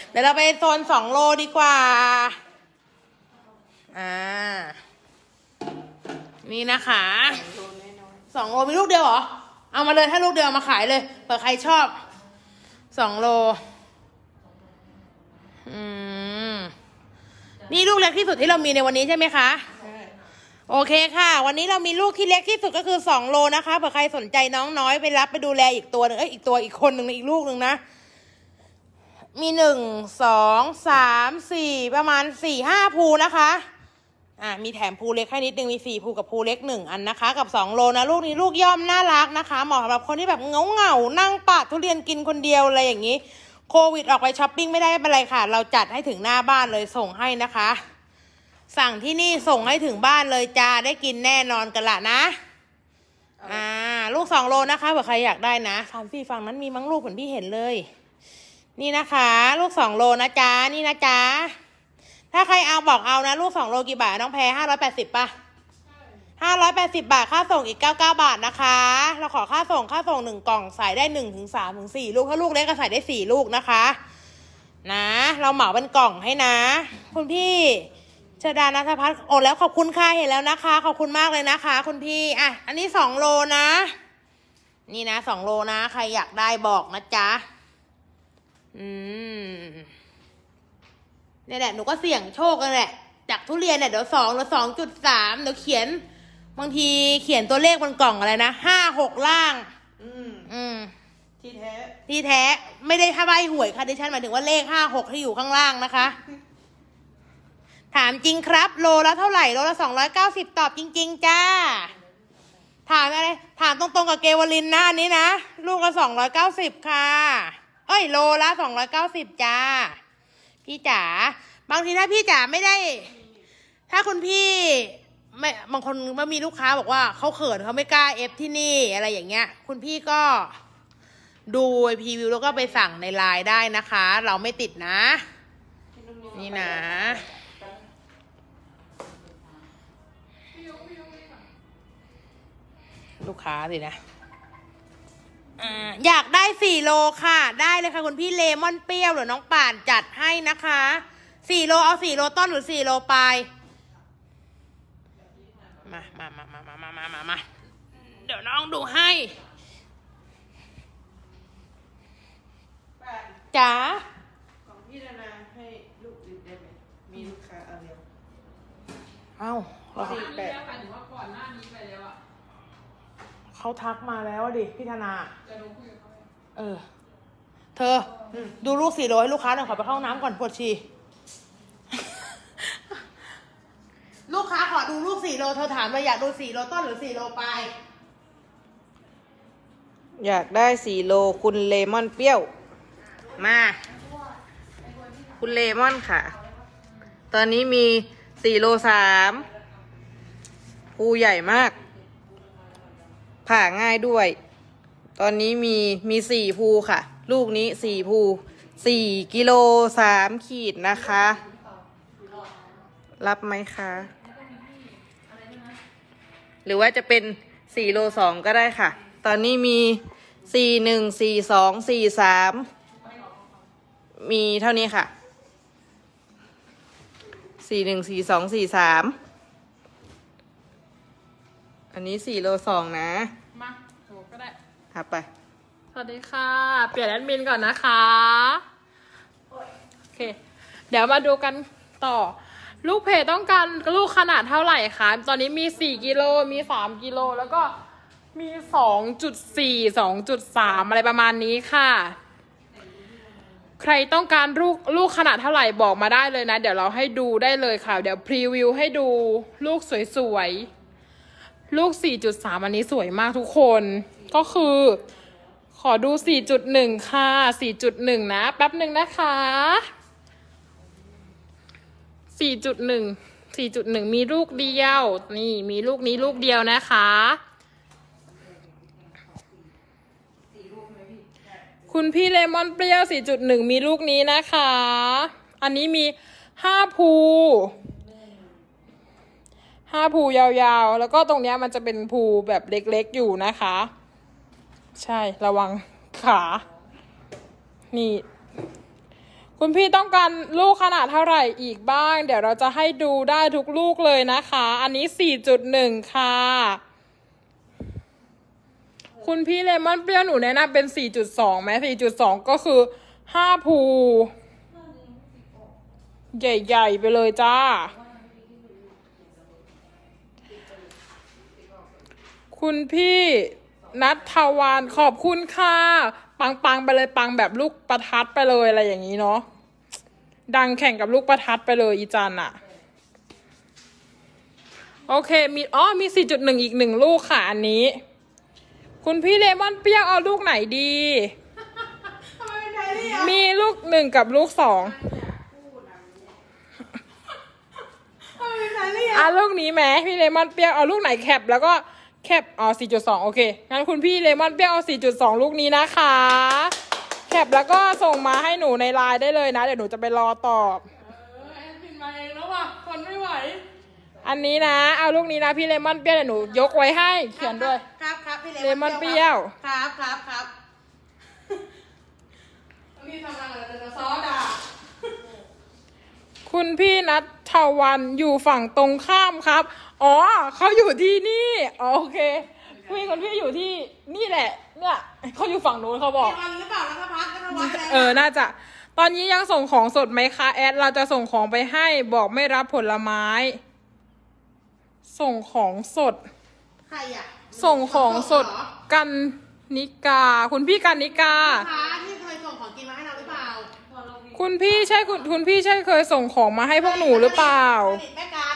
เดี๋ยวเราไปโซนสองโลดีกว่าอ่า นี่นะคะสองโลมีลูกเดียวเหรอ เอามาเลยถ้าลูกเดียวมาขายเลยเผื่อใครชอบสองโลนี่ลูกเล็กที่สุดที่เรามีในวันนี้ใช่ไหมคะโอเคค่ะ วันนี้เรามีลูกที่เล็กที่สุดก็คือสองโลนะคะเผื่อใครสนใจน้องน้อยไปรับไปดูแลอีกตัวหนึ่งเอ้ยอีกตัวอีกคนหนึ่งอีกลูกหนึ่งนะ มีหนึ่งสองสามสี่ประมาณสี่ห้าภูนะคะ อ่ามีแถมภูเล็กให้นิดนึงมีสี่ภูกับภูเล็กหนึ่งอันนะคะ กับสองโลนะ ลูกนี้ลูกย่อมน่ารักนะคะ เหมาะสำหรับคนที่แบบเงาเงานั่งปาทุเรียนกินคนเดียวอะไรอย่างนี้โควิดออกไปช้อปปิ้งไม่ได้เป็นไรค่ะเราจัดให้ถึงหน้าบ้านเลยส่งให้นะคะ สั่งที่นี่ส่งให้ถึงบ้านเลยจ้า ได้กินแน่นอนกันละนะอ่าลูกสองโลนะคะเผื่อใครอยากได้นะฟำฟรีฝั่งนั้นมีมั้งลูกเหมือนพี่เห็นเลย นี่นะคะ ลูกสองโล นะจ้านี่นะจ้าถ้าใครเอาบอกเอานะลูกสองโลกี่บาทน้องแพ้ห้าร้อยแปดสิบป่ะ580 บาทค่าส่งอีก 99 บาทนะคะ เราขอค่าส่งค่าส่ง1 กล่อง ใส่ได้1ถึง3ถึง4ลูกถ้าลูกเล็กก็ใส่ได้ 4 ลูกนะคะ นะเราเหมาเป็นกล่องให้นะ คุณพี่ชดานัทพัฒน์โอ้แล้วขอบคุณค่ะเห็นแล้วนะคะ ขอบคุณมากเลยนะคะคุณพี่ อ่ะ อันนี้2โลนะ นี่นะ2โลนะใครอยากได้บอกนะจ๊ะอืมนี่แหละหนูก็เสี่ยงโชคกันแหละ จากทุเรียนเนี่ยเดี๋ยวสองเดี๋ยวสองจุดสามเดี๋ยวเขียนบางทีเขียนตัวเลขบนกล่องอะไรนะห้าหกล่าง อืมอืมที่แท้ที่แท้ไม่ได้ถ้าใบหวยค่ะดิฉันหมายถึงว่าเลขห้าหกที่อยู่ข้างล่างนะคะ ถามจริงครับโลละเท่าไหร่ โลละสองร้อยเก้าสิบตอบจริงๆจ้า ถามอะไรถามตรงๆกับเกวลินหน้านี้นะลูกละสองร้อยเก้าสิบค่ะเอ้ย โลละสองร้อยเก้าสิบจ้า พี่จ๋าบางทีถ้าพี่จ๋าไม่ได้ ถ้าคุณพี่ไม่บางคนเมื่อมีลูกค้าบอกว่าเขาเขินเขาไม่กล้าเอฟที่นี่อะไรอย่างเงี้ย คุณพี่ก็ดูพรีวิวแล้วก็ไปสั่งในไลน์ได้นะคะ เราไม่ติดนะ นี่นะลูกค้าสินะอยากได้สี่โลค่ะ ได้เลยค่ะ คุณพี่เลมอนเปรี้ยวหรือน้องป่านจัดให้นะคะสี่โลเอาสี่โลต้นหรือสี่โลปลายมามามามามามามามาเดี๋ยวน้องดูให้จ๋าของพี่นานาให้ลูกดื่มได้ไหมมีลูกค้าเอาเรยวเอาราสี่แปดหมายถก่าแล้วอ่ะเขาทักมาแล้วดิ พี่ธนาเออ เธอ ดูลูกสี่ร้อยลูกค้าหน่อยขอไปเข้าน้ำก่อนปวดฉี่ลูกค้า ขอดูลูกสี่โล เธอถามมาอยากดูสี่โลต้นหรือสี่โลปลายอยากได้สี่โลคุณเลมอนเปรี้ยว มา คุณเลมอนค่ะ ตอนนี้มีสี่โลสามภูใหญ่มาก ผ่าง่ายด้วย ตอนนี้มีมีสี่ภูค่ะ ลูกนี้สี่ภูสี่กิโลสามขีดนะคะ รับไหมคะหรือว่าจะเป็นสี่โลสองก็ได้ค่ะ ตอนนี้มีสี่หนึ่งสี่สองสี่สาม มีเท่านี้ค่ะสี่หนึ่งสี่สองสี่สาม อันนี้สี่โลสองนะมาโก็ได้รับไป สวัสดีค่ะ เปลี่ยนแอดมินก่อนนะคะ โอเค เดี๋ยวมาดูกันต่อลูกเพจต้องการลูกขนาดเท่าไหร่คะ ตอนนี้มี 4 กิโลมี 3กิโลแล้วก็มี 2.4 2.3 อะไรประมาณนี้ค่ะ ใครต้องการลูกลูกขนาดเท่าไหร่บอกมาได้เลยนะ เดี๋ยวเราให้ดูได้เลยค่ะ เดี๋ยวพรีวิวให้ดูลูกสวยๆ ลูก 4.3 อันนี้สวยมากทุกคน ก็คือ ขอดู 4.1 ค่ะ 4.1 นะ แป๊บหนึ่งนะคะสี่จุดหนึ่งสี่จุดหนึ่งมีลูกเดียว นี่มีลูกนี้ลูกเดียวนะคะ คุณพี่เลมอนเปรี้ยวสี่จุดหนึ่งมีลูกนี้นะคะ อันนี้มีห้าภูห้าภูยาวๆ แล้วก็ตรงเนี้ยมันจะเป็นภูแบบเล็กๆ อยู่นะคะ ใช่ระวังขา นี่คุณพี่ต้องการลูกขนาดเท่าไหร่อีกบ้าง เดี๋ยวเราจะให้ดูได้ทุกลูกเลยนะคะ อันนี้สี่จุดหนึ่งค่ะ คุณพี่เลมอนเปรี้ยวหนูแนะนำเป็นสสี่จุดองไหมสสี่จุดองก็คือห้าภูใหญ่ๆไปเลยจ้า คุณพี่นัทวานขอบคุณค่ะ ปัง ๆ ไปเลยปังแบบลูกประทัดไปเลยอะไรอย่างนี้เนาะดังแข่งกับลูกประทัดไปเลยอีจันอะโอเค มีอ๋อมี4.1อีกหนึ่งลูกค่ะอันนี้ คุณพี่เลมอนเปรี้ยวเอาลูกไหนดีมีลูกหนึ่งกับลูกสองอาลูกนี้แหมพี่เลมอนเปรี้ยวเอาลูกไหนแคปแล้วก็ แคปอ๋อ4.2โอเคงั้นคุณพี่เลมอนเปรี้ยวเอา4.2ลูกนี้นะคะแคปแล้วก็ส่งมาให้หนูในไลน์ได้เลยนะ เดี๋ยวหนูจะไปรอตอบเออแอดมินมาเองแล้วว่ะทนไม่ไหว อันนี้นะ เอาลูกนี้นะพี่เลมอนเปรี้ยวเดี๋ยวหนู ยกไว้ให้เขียนด้วยครับครับพี่เลมอนเปรี้ยวครับครับครับนี่ทำอะไรันจะซอด่าคุณพี่นัทวันอยู่ฝั่งตรงข้ามครับ อ๋อเขาอยู่ที่นี่โอเคพี่คนพี่อยู่ที่นี่แหละเนี่ยเขาอยู่ฝั่งนู้นเขาบอกมีวันหรือเปล่าพััเออน่าจะ ตอนนี้ยังส่งของสดไหมคะแอดเราจะส่งของไปให้ บอกไม่รับผลไม้ ส่งของสดใครอะส่งของสดกันนิกา คุณพี่กันนิกาคที่เคยส่งของกินมาให้เราหรือเปล่าคุณพี่ใช่คุณคุณพี่ใช่เคยส่งของมาให้พวกหนูหรือเปล่าแม่กัน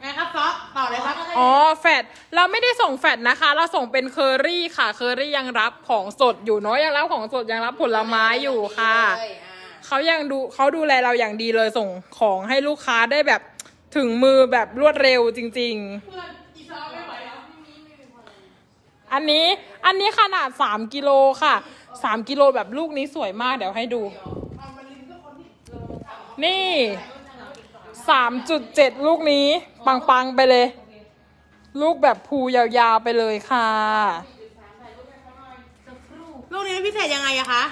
ไงครับซอสต่อเลยครับอ๋อแฟดเราไม่ได้ส่งแฟดนะคะ เราส่งเป็นเคอรี่ค่ะ เคอรี่ยังรับของสดอยู่เนาะ ยังรับของสดยังรับผลไม้อยู่ค่ะเอ่ขายังดูเขาดูแลเราอย่างดีเลย ส่งของให้ลูกค้าได้แบบถึงมือแบบรวดเร็วจริงอๆอันนี้อันนี้ขนาดสามกิโลค่ะ สามกิโลแบบลูกนี้สวยมากเดี๋ยวให้ดู นี่สามจุดเจ็ดลูกนี้ ปังๆไปเลย ลูกแบบ ภูยาวๆไปเลยค่ะ ลูกนี้พิเศษยังไงอะคะ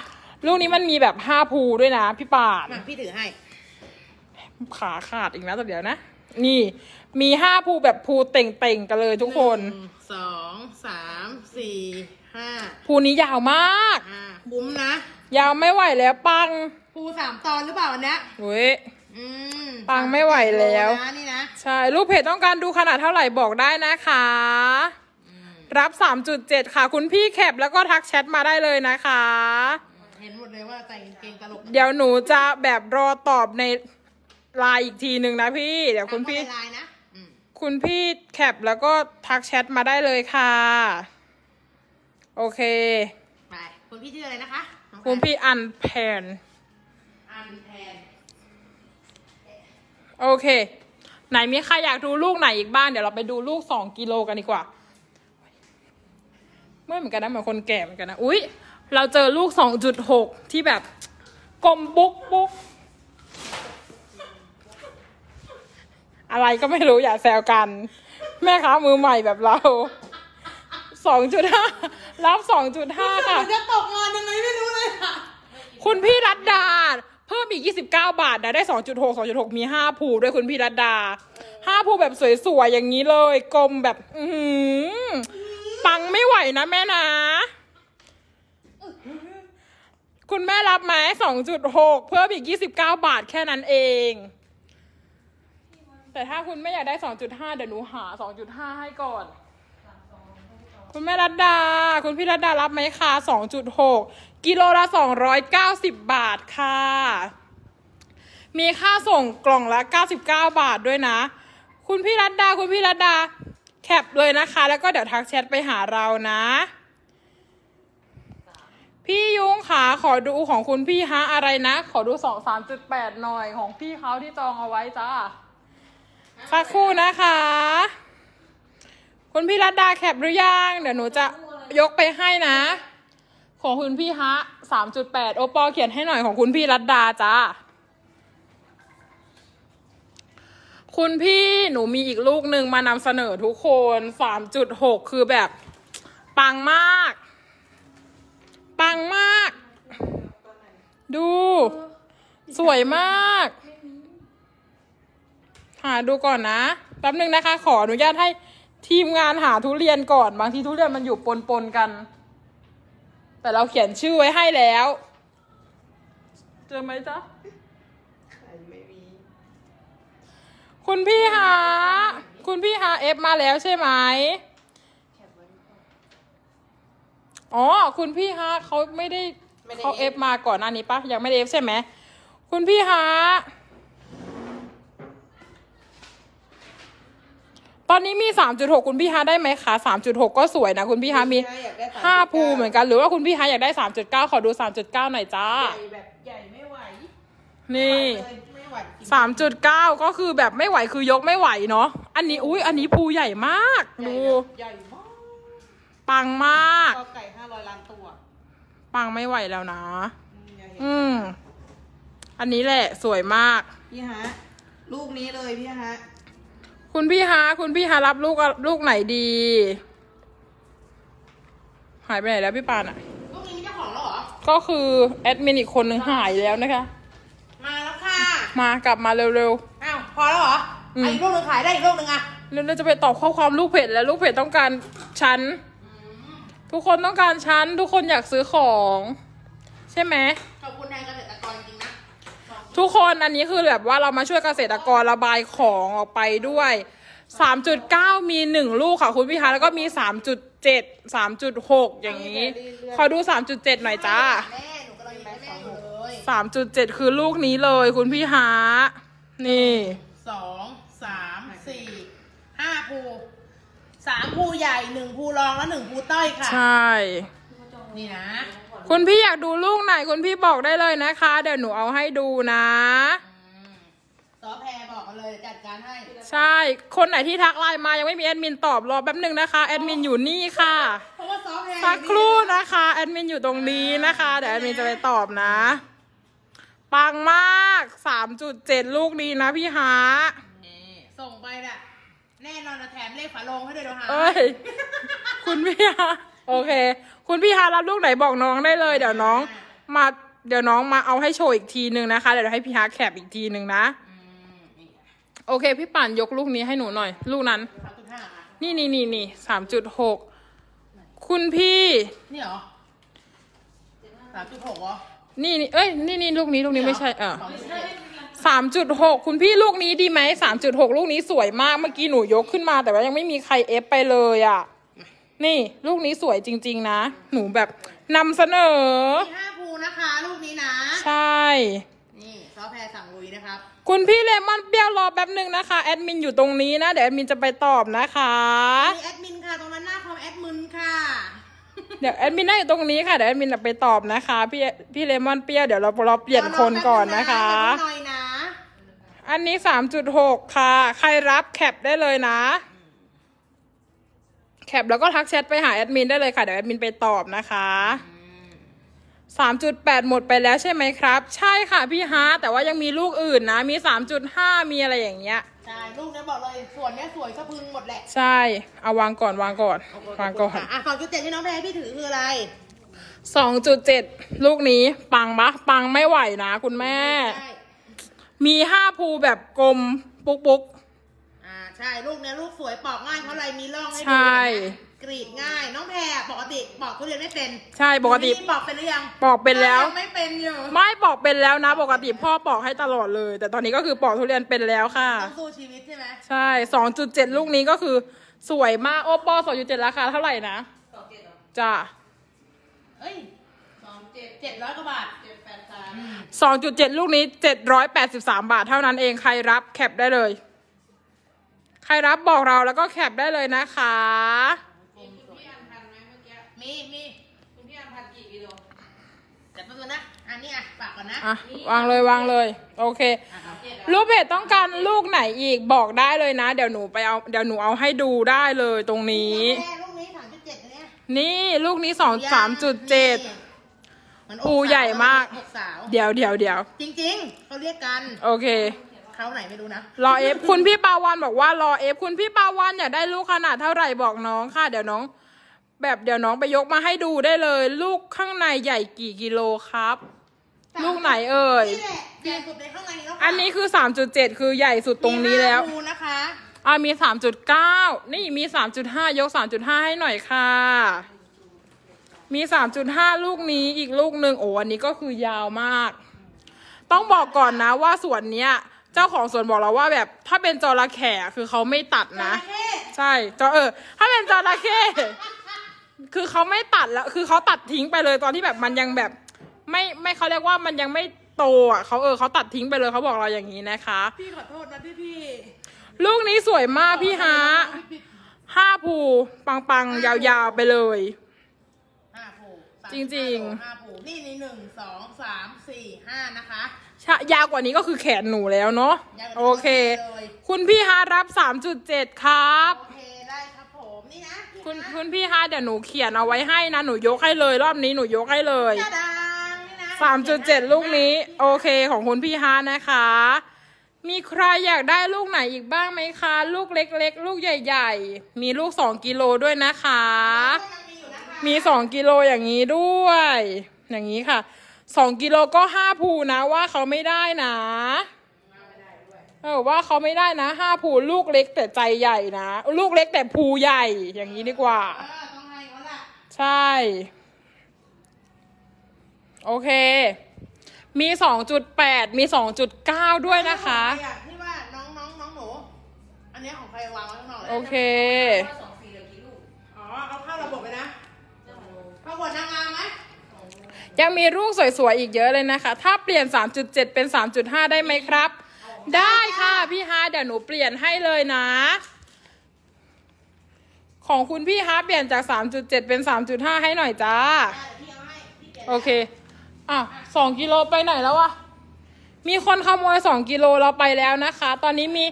ลูกนี้มันมีแบบห้าภูด้วยนะ พี่ป่านพี่ถือให้ขาขาดอีกนะแต่เดี๋ยวนะ นี่ มีห้าภูแบบ ภูเต่ง ๆ กันเลยทุกคนสองสามสี่ห้าภูนี้ยาวมากบุ้มนะ ยาวไม่ไหวแล้วปัง ภูสามตอนหรือเปล่าเนี้ยเว้ยปังไม่ไหวแล้วนี่นะใช่ลูกเพจต้องการดูขนาดเท่าไหร่บอกได้นะคะ รับ 3.7 ค่ะคุณพี่แคปแล้วก็ทักแชทมาได้เลยนะคะเห็นหมดเลยว่าใส่เกงตลกเดี๋ยวหนูจะแบบรอตอบในไลน์อีกทีหนึ่งนะพี่ เดี๋ยวคุณพี่ คุณพี่แคปแล้วก็ทักแชทมาได้เลยค่ะ โอเคไปคุณพี่ชื่ออะไรนะคะคุณพี่อันแพนโอเค ไหนมีใครอยากดูลูกไหนอีกบ้างเดี๋ยวเราไปดูลูกสองกิโลกันดีกว่า เมื่อเหมือนกันนะเหมือนคนแก่เหมือนกันนะอุ๊ย เราเจอลูกสองจุดหกที่แบบ กลมบุกบุกอะไรก็ไม่รู้อย่าแซวกัน แม่ค้ามือใหม่แบบเราสองจุดห้ารับสองจุดห้าค่ะจะตกงานยังไงไม่รู้เลยค่ะ คุณพี่รัตดาเพิ่มอีก29 บาทนะได้ 2.6 2.6 มี5ผูด้วยคุณพี่รัด้า5ูแบบสวยๆ อย่างนี้เลย กลมแบบ อืปังไม่ไหวนะแม่นะคุณแม่รับไหม2.6 เพิ่มอีก 29 บาทแค่นั้นเอง แต่ถ้าคุณไม่อยากได้ 2.5 เดี๋ยวหนูหา 2.5 ให้ก่อนคุณแม่รัดดา คุณพี่รัดดารับไหมคะ2.6กิโลละ 290 บาทค่ะ มีค่าส่งกล่อง ละ 99 บาทด้วยนะ คุณพี่รัตดดาคุณพี่รัตดดาแคปเลยนะคะ แล้วก็เดี๋ยวทักแชทไปหาเรานะ พี่ยุ้งขาขอดูของคุณพี่ฮะอะไรนะ ขอดูสสองามจุดแปดหน่อย ของพี่เขาที่จองเอาไว้จ้าสักครู่นะคะ คุณพี่รัตดดาแคปหรือยัง เดี๋ยวหนูจะยกไปให้นะของคุณพี่ฮะสามจุดแปดโอปอเขียนให้หน่อยของคุณพี่รัตดาจ้า คุณพี่หนูมีอีกลูกหนึ่งมานำเสนอทุกคนสามจุดหกคือแบบปังมาก ปังมาก ดู สวยมาก หาดูก่อนนะ แป๊บนึงนะคะ ขออนุญาตให้ทีมงานหาทุเรียนก่อน บางทีทุเรียนมันอยู่ปนๆกันแต่เราเขียนชื่อไว้ให้แล้ว เจอไหมจ๊ะไม่มีคุณพี่หา คุณพี่หาเอฟมาแล้วใช่ไหม อ๋อคุณพี่ฮะเขาไม่ได้ไไดเขาเอฟมาก่อนหน้านี้ปะยังไม่ได้เอฟใช่ไหม คุณพี่ฮะอนนี้มี 3.6 คุณพี่ฮาได้ไหมคะ 3.6 ก็สวยนะคุณพี่ฮามี5ภูเหมือนกัน หรือว่าคุณพี่ฮาอยากได้ 3.9 ขอดู 3.9 หน่อยจ้าใหญ่แบบใหญ่ไม่ไหวนี่3.9 ก็คือแบบไม่ไหวคือยกไม่ไหวเนาะ อันนี้ อุ้ยอันนี้ภูใหญ่มาก ดู ใหญ่มาก ปังมาก ไก่ 500 ล้านตัว ปังไม่ไหวแล้วนะ อืมอันนี้แหละ สวยมาก พี่ฮะลูกนี้เลยพี่ฮะคุณพี่ฮาคุณพี่ฮารับลูกลูกไหนดี หายไปไหนแล้วพี่ปานอ่ะกมีเจ้าของเหรอก็คือแอดมินอีกคนหนึ่งหายแล้วนะคะ มาแล้วค่ะ มากลับมาเร็วอ้าวพอแล้วเหรออีกลูกหนึ่งขายได้อีกลูกหนึ่งอะเราจะไปตอบข้อความลูกเพจแล้วลูกเพจต้องการฉันทุกคนต้องการฉันทุกคนอยากซื้อของ ใช่ไหมทุกคนอันนี้คือแบบว่าเรามาช่วยเกษตรกรระบายของออกไปด้วย 3.9 มี1ลูกค่ะคุณพี่คะแล้วก็มี 3.7 3.6 อย่างนี้ขอดู 3.7 หน่อยจ้าหนย้มเ3.7 คือลูกนี้เลยคุณพี่ฮะนี่ สองสามสี่ห้าภูสามภูใหญ่หนึ่งภูรองและหนึ่งภูต้อยค่ะ ใช่ นี่นะคุณพี่อยากดูลูกไหนคุณพี่บอกได้เลยนะคะ เดี๋ยวหนูเอาให้ดูนะซอแพรบอกเลยจัดการให้ ใช่คนไหนที่ทักไลน์มายังไม่มีแอดมินตอบรอแป๊บหนึ่งนะคะแอดมินอยู่นี่ค่ะเพราะว่าซอแพรสักครู่นะคะแอดมินอยู่ตรงนี้นะคะ เดี๋ยวแอดมินจะไปตอบนะปังมาก 3.7 ลูกนี้นะพี่ฮาส่งไปแหละแน่นอนนะแถมเลขฝาโลงให้ด้วยนดคะวเอ้ยคุณพี่ฮาโอเค คุณพี่ฮารับลูกไหนบอกน้องได้เลย เดี๋ยวน้อง มา เดี๋ยวน้องมาเอาให้โชว์อีกทีนึงนะคะ เดี๋ยวให้พี่ฮาแคปอีกทีนึงนะ โอเค พี่ป่านยกลูกนี้ให้หนูหน่อย ลูกนั้นนี่นี่นี่นี่ สามจุดหก คุณพี่ นี่เหรอสามจุดหกเหรอ นี่นี่เอ้ย นี่นี่ลูกนี้ลูกนี้ไม่ใช่เออสามจุดหก คุณพี่ลูกนี้ดีไหม สามจุดหกลูกนี้สวยมาก เมื่อกี้หนูยกขึ้นมา แต่ว่ายังไม่มีใครเอฟไปเลยอ่ะนี่ลูกนี้สวยจริง ๆ นะหนูแบบนำเสนอมีห้าภูนะคะลูกนี้นะใช่นี่ซอแพรสั่งลุยนะครับคุณพี่เลมอนเปรี้ยวรอแป๊บหนึ่งนะคะแอดมินอยู่ตรงนี้นะเดี๋ยวแอดมินจะไปตอบนะคะมีแอดมินค่ะตรงนั้นหน้าคอมแอดมินค่ะ เดี๋ยวแอดมินได้อยู่ตรงนี้ค่ะเดี๋ยวแอดมินจะไปตอบนะคะพี่พี่เลมอนเปรี้ยวเดี๋ยวเราเราเปลี่ยนคนก่อนนะคะอันนี้สามจุดหกะอันนี้ 3.6 ค่ะ ใครรับแคปได้เลยนะแคป แล้วก็ทักแชทไปหาแอดมินได้เลยค่ะ เดี๋ยวแอดมินไปตอบนะคะสามจุดแปดหมดไปแล้วใช่ไหมครับ ใช่ค่ะพี่ฮาแต่ว่ายังมีลูกอื่นนะ มีสามจุดห้ามีอะไรอย่างเงี้ย ใช่ ลูกนี้บอกเลย ส่วนนี้สวยสะพึงหมดแหละ ใช่ เอาวางก่อนวางก่อนวางก่อนอ่ะสองจุดเจ็ดที่น้องแพรพี่ถือคืออะไรสองจุดเจ็ดลูกนี้ปังปะปังไม่ไหวนะคุณแม่ มีห้าภูแบบกลมปุ๊กปุ๊กใช่ลูกเนี้ยลูกสวยปอกง่ายเพราะอะไรมีร่องให้ดู ใช่ กรีดง่าย น้องแพรปกติปอกทุเรียนไม่เป็น ใช่ปกติปอกเป็นหรือยังปอกเป็นแล้วยังไม่เป็นอยู่ไม่ปอกเป็นแล้วนะปกติพ่อปอกให้ตลอดเลย แต่ตอนนี้ก็คือปอกทุเรียนเป็นแล้วค่ะต้องสู้ชีวิตใช่ไหมใช่สองจุดเจ็ดลูกนี้ก็คือสวยมาก โอปอสองจุดเจ็ดราคาเท่าไหร่นะสองเจ็ดเหรอจ้ะเอ้ยสองเจ็ดเจ็ดร้อยกว่าบาทเจ็ดแปดสามสองจุดเจ็ดลูกนี้เจ็ดร้อยแปดสิบสามบาท เท่านั้นเองใครรับแคปได้เลยใครรับบอกเราแล้วก็แคปได้เลยนะคะมีคุณพี่อันพันไหมเมื่อกี้มีมีคุณพี่อันพันกี่กิโลเดีวแป๊บนึงนะอันนี้อ่ะฝากก่อนนะ วางเลยวางเลย โอเค ลูกเพจต้องการลูกไหนอีกบอกได้เลยนะ เดี๋ยวหนูไปเอาเดี๋ยวหนูเอาให้ดูได้เลยตรงนี้แม่ลูกนี้สามจุดเจ็ดนี่ลูกนี้สองสามจุดเจ็ดมันอปูใหญ่มาก เดี๋ยวเดี๋ยวเดี๋ยวจริงๆเขาเรียกกันโอเคเท้าไหนไม่รู้นะ รอเอฟคุณพี่ปาวันบอกว่า รอเอฟคุณพี่ปาวันอยากได้ลูกขนาดเท่าไหร่ บอกน้องค่ะ เดี๋ยวน้อง แบบเดี๋ยวน้องไปยกมาให้ดูได้เลย ลูกข้างในใหญ่กี่กิโลครับ ลูกไหนเอ่ยใหญ่สุดในข้างในแล้วคอันนี้คือ็ดคือใหญ่สุดตรงนี้แล้วีานะคะอ่ามี้านี่ มีสา้ายก้าให้หน่อยค่ะ มี้าลูกนี้อีกลูกหนึ่งโอ้อันนี้ก็คือยาวมาก ต้องบอกก่อนนะว่าส่วนเนี้ยเจ้าของสวนบอกเราว่าแบบถ้าเป็นจระเข้คือเขาไม่ตัดนะ ใช่จอเออ ถ้าเป็นจระเข้คือเขาไม่ตัดแล้วคือเขาตัดทิ้งไปเลย ตอนที่แบบมันยังแบบ ไม่ไม่เขาเรียกว่ามันยังไม่โตอ่ะเขาเออเขาตัดทิ้งไปเลยเขาบอกเราอย่างนี้นะคะพี่ขอโทษนะพี่พี่ลูกนี้สวยมากพี่ฮะห้าภูปังปังยาวๆไปเลยห้าผูจริงๆห้าผูนี่นี่หนึ่งสองสามสี่ห้านะคะชายาวกว่านี้ก็คือแขนหนูแล้วเนาะโอเค คุณพี่ฮารับสาครับโอเคได้ครับผมนี่นะคุณคุณพี่ฮาเดี๋ยวหนูเขียนเอาไว้ให้นะหนูยกให้เลย รอบนี้หนูยกให้เลยสามจุดเจ็ดลูกนี้ โอเค ของคุณพี่ฮานะคะ มีใครอยากได้ลูกไหนอีกบ้างไหมคะ ลูกเล็กๆลูกใหญ่ ๆ มีลูกสองกิโลด้วยนะคะ มีสองกิโลอย่างนี้ด้วย อย่างนี้ค่ะสองกิโลก็ห้าภูนะว่าเขาไม่ได้นะเออว่าเขาไม่ได้นะห้าภูลูกเล็กแต่ใจใหญ่นะลูกเล็กแต่ภูใหญ่อย่างนี้ดีกว่าใช่ โอเค มีสองจุดแปดมีสองจุดเก้าด้วยนะคะที่ว่าน้องน้องน้องหนูอันนี้ของใครวางไว้ข้างนอกโอเคสองสี่เหอกี่ลูกอ๋อเอาเข้าระบบไปนะเข้าหัวนาางามไหมยังมีลูกสวยๆอีกเยอะเลยนะคะ ถ้าเปลี่ยน 3.7 เป็น 3.5 ได้ไหมครับ ได้ค่ะพี่ฮา เดี๋ยวหนูเปลี่ยนให้เลยนะ ของคุณพี่ฮาเปลี่ยนจาก 3.7 เป็น 3.5 ให้หน่อยจ้า โอเคอ่ะสองกิโลไปไหนแล้ววะ มีคนขโมยสองกิโลเราไปแล้วนะคะ ตอนนี้มี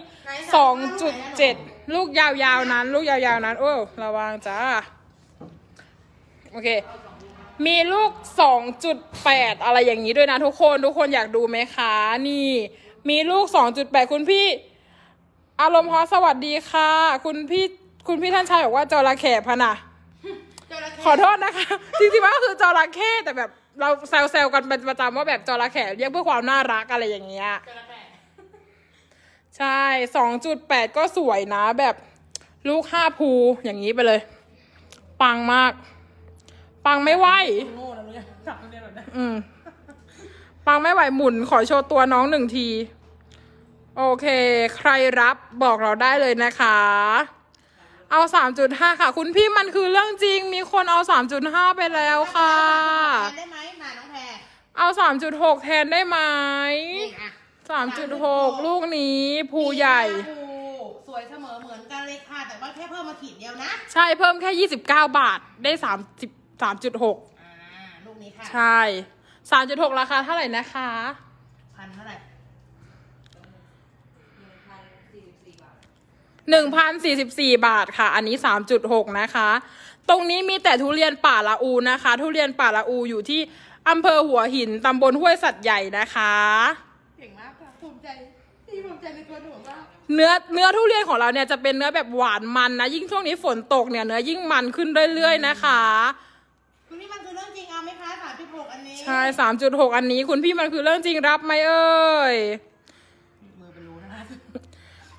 สองจุดเจ็ดลูกยาวๆนั้น ลูกยาวๆนั้น โอ้ระวังจ้า โอเคมีลูก 2.8 อะไรอย่างนี้ด้วยนะทุกคน ทุกคนอยากดูไหมคะนี่ มีลูก 2.8 คุณพี่ อารมณ์ฮอสวัสดีค่ะ คุณพี่คุณพี่ท่านชายบอกว่าจระเข้พะนะขอโทษนะคะจริงๆว่าคือจระเข้แต่แบบ เราแซวๆ กันเป็นประจำว่าแบบจระเข้เรียกเพื่อความน่ารักอะไรอย่างเงี้ยใช่สองจุดแปดก็สวยนะแบบ ลูกห้าภูอย่างนี้ไปเลย ปังมากปังไม่ไหวอืมปังไม่ไหวหมุน ขอโชว์ตัวน้องหนึ่งที โอเค ใครรับบอกเราได้เลยนะคะ เอาสามจุดห้าค่ะ คุณพี่มันคือเรื่องจริงมีคนเอาสามจุดห้าไปแล้วค่ะได้ไหมมาด้องแเอาแทนได้ไหมสามจุดหกลูกนี้ ภูใหญ่ สวยเสมอเหมือนกันเลยค่ะ แต่ว่าแค่เพิ่มมาขีดเดียวนะ ใช่เพิ่มแค่ 29 บาท ได้ 30สามจุดหกลูกนี้ค่ะใช่ สามจุดหกราคาเท่าไหร่นะคะพันเท่าไหร่หนึ่งพันสี่สิบสี่บาทค่ะ อันนี้สามจุดหกนะคะ ตรงนี้มีแต่ทุเรียนป่าละอูนะคะ ทุเรียนป่าละอูอยู่ที่อำเภอหัวหิน ตำบลห้วยสัตว์ใหญ่นะคะเก่งมากค่ะภูมิใจที่ภูมิใจในตัวหนูมากเนื้อเนื้อทุเรียนของเราเนี่ยจะเป็นเนื้อแบบหวานมันนะ ยิ่งช่วงนี้ฝนตกเนี่ย เนื้อยิ่งมันขึ้นเรื่อยๆนะคะคุณพี่มันคือเรื่องจริงเอาไหมคะสามจุดหกอันนี้ใช่สามจุดหกอันนี้ คุณพี่มันคือเรื่องจริงรับไหมเอ่ยมือเป็นรูนะะ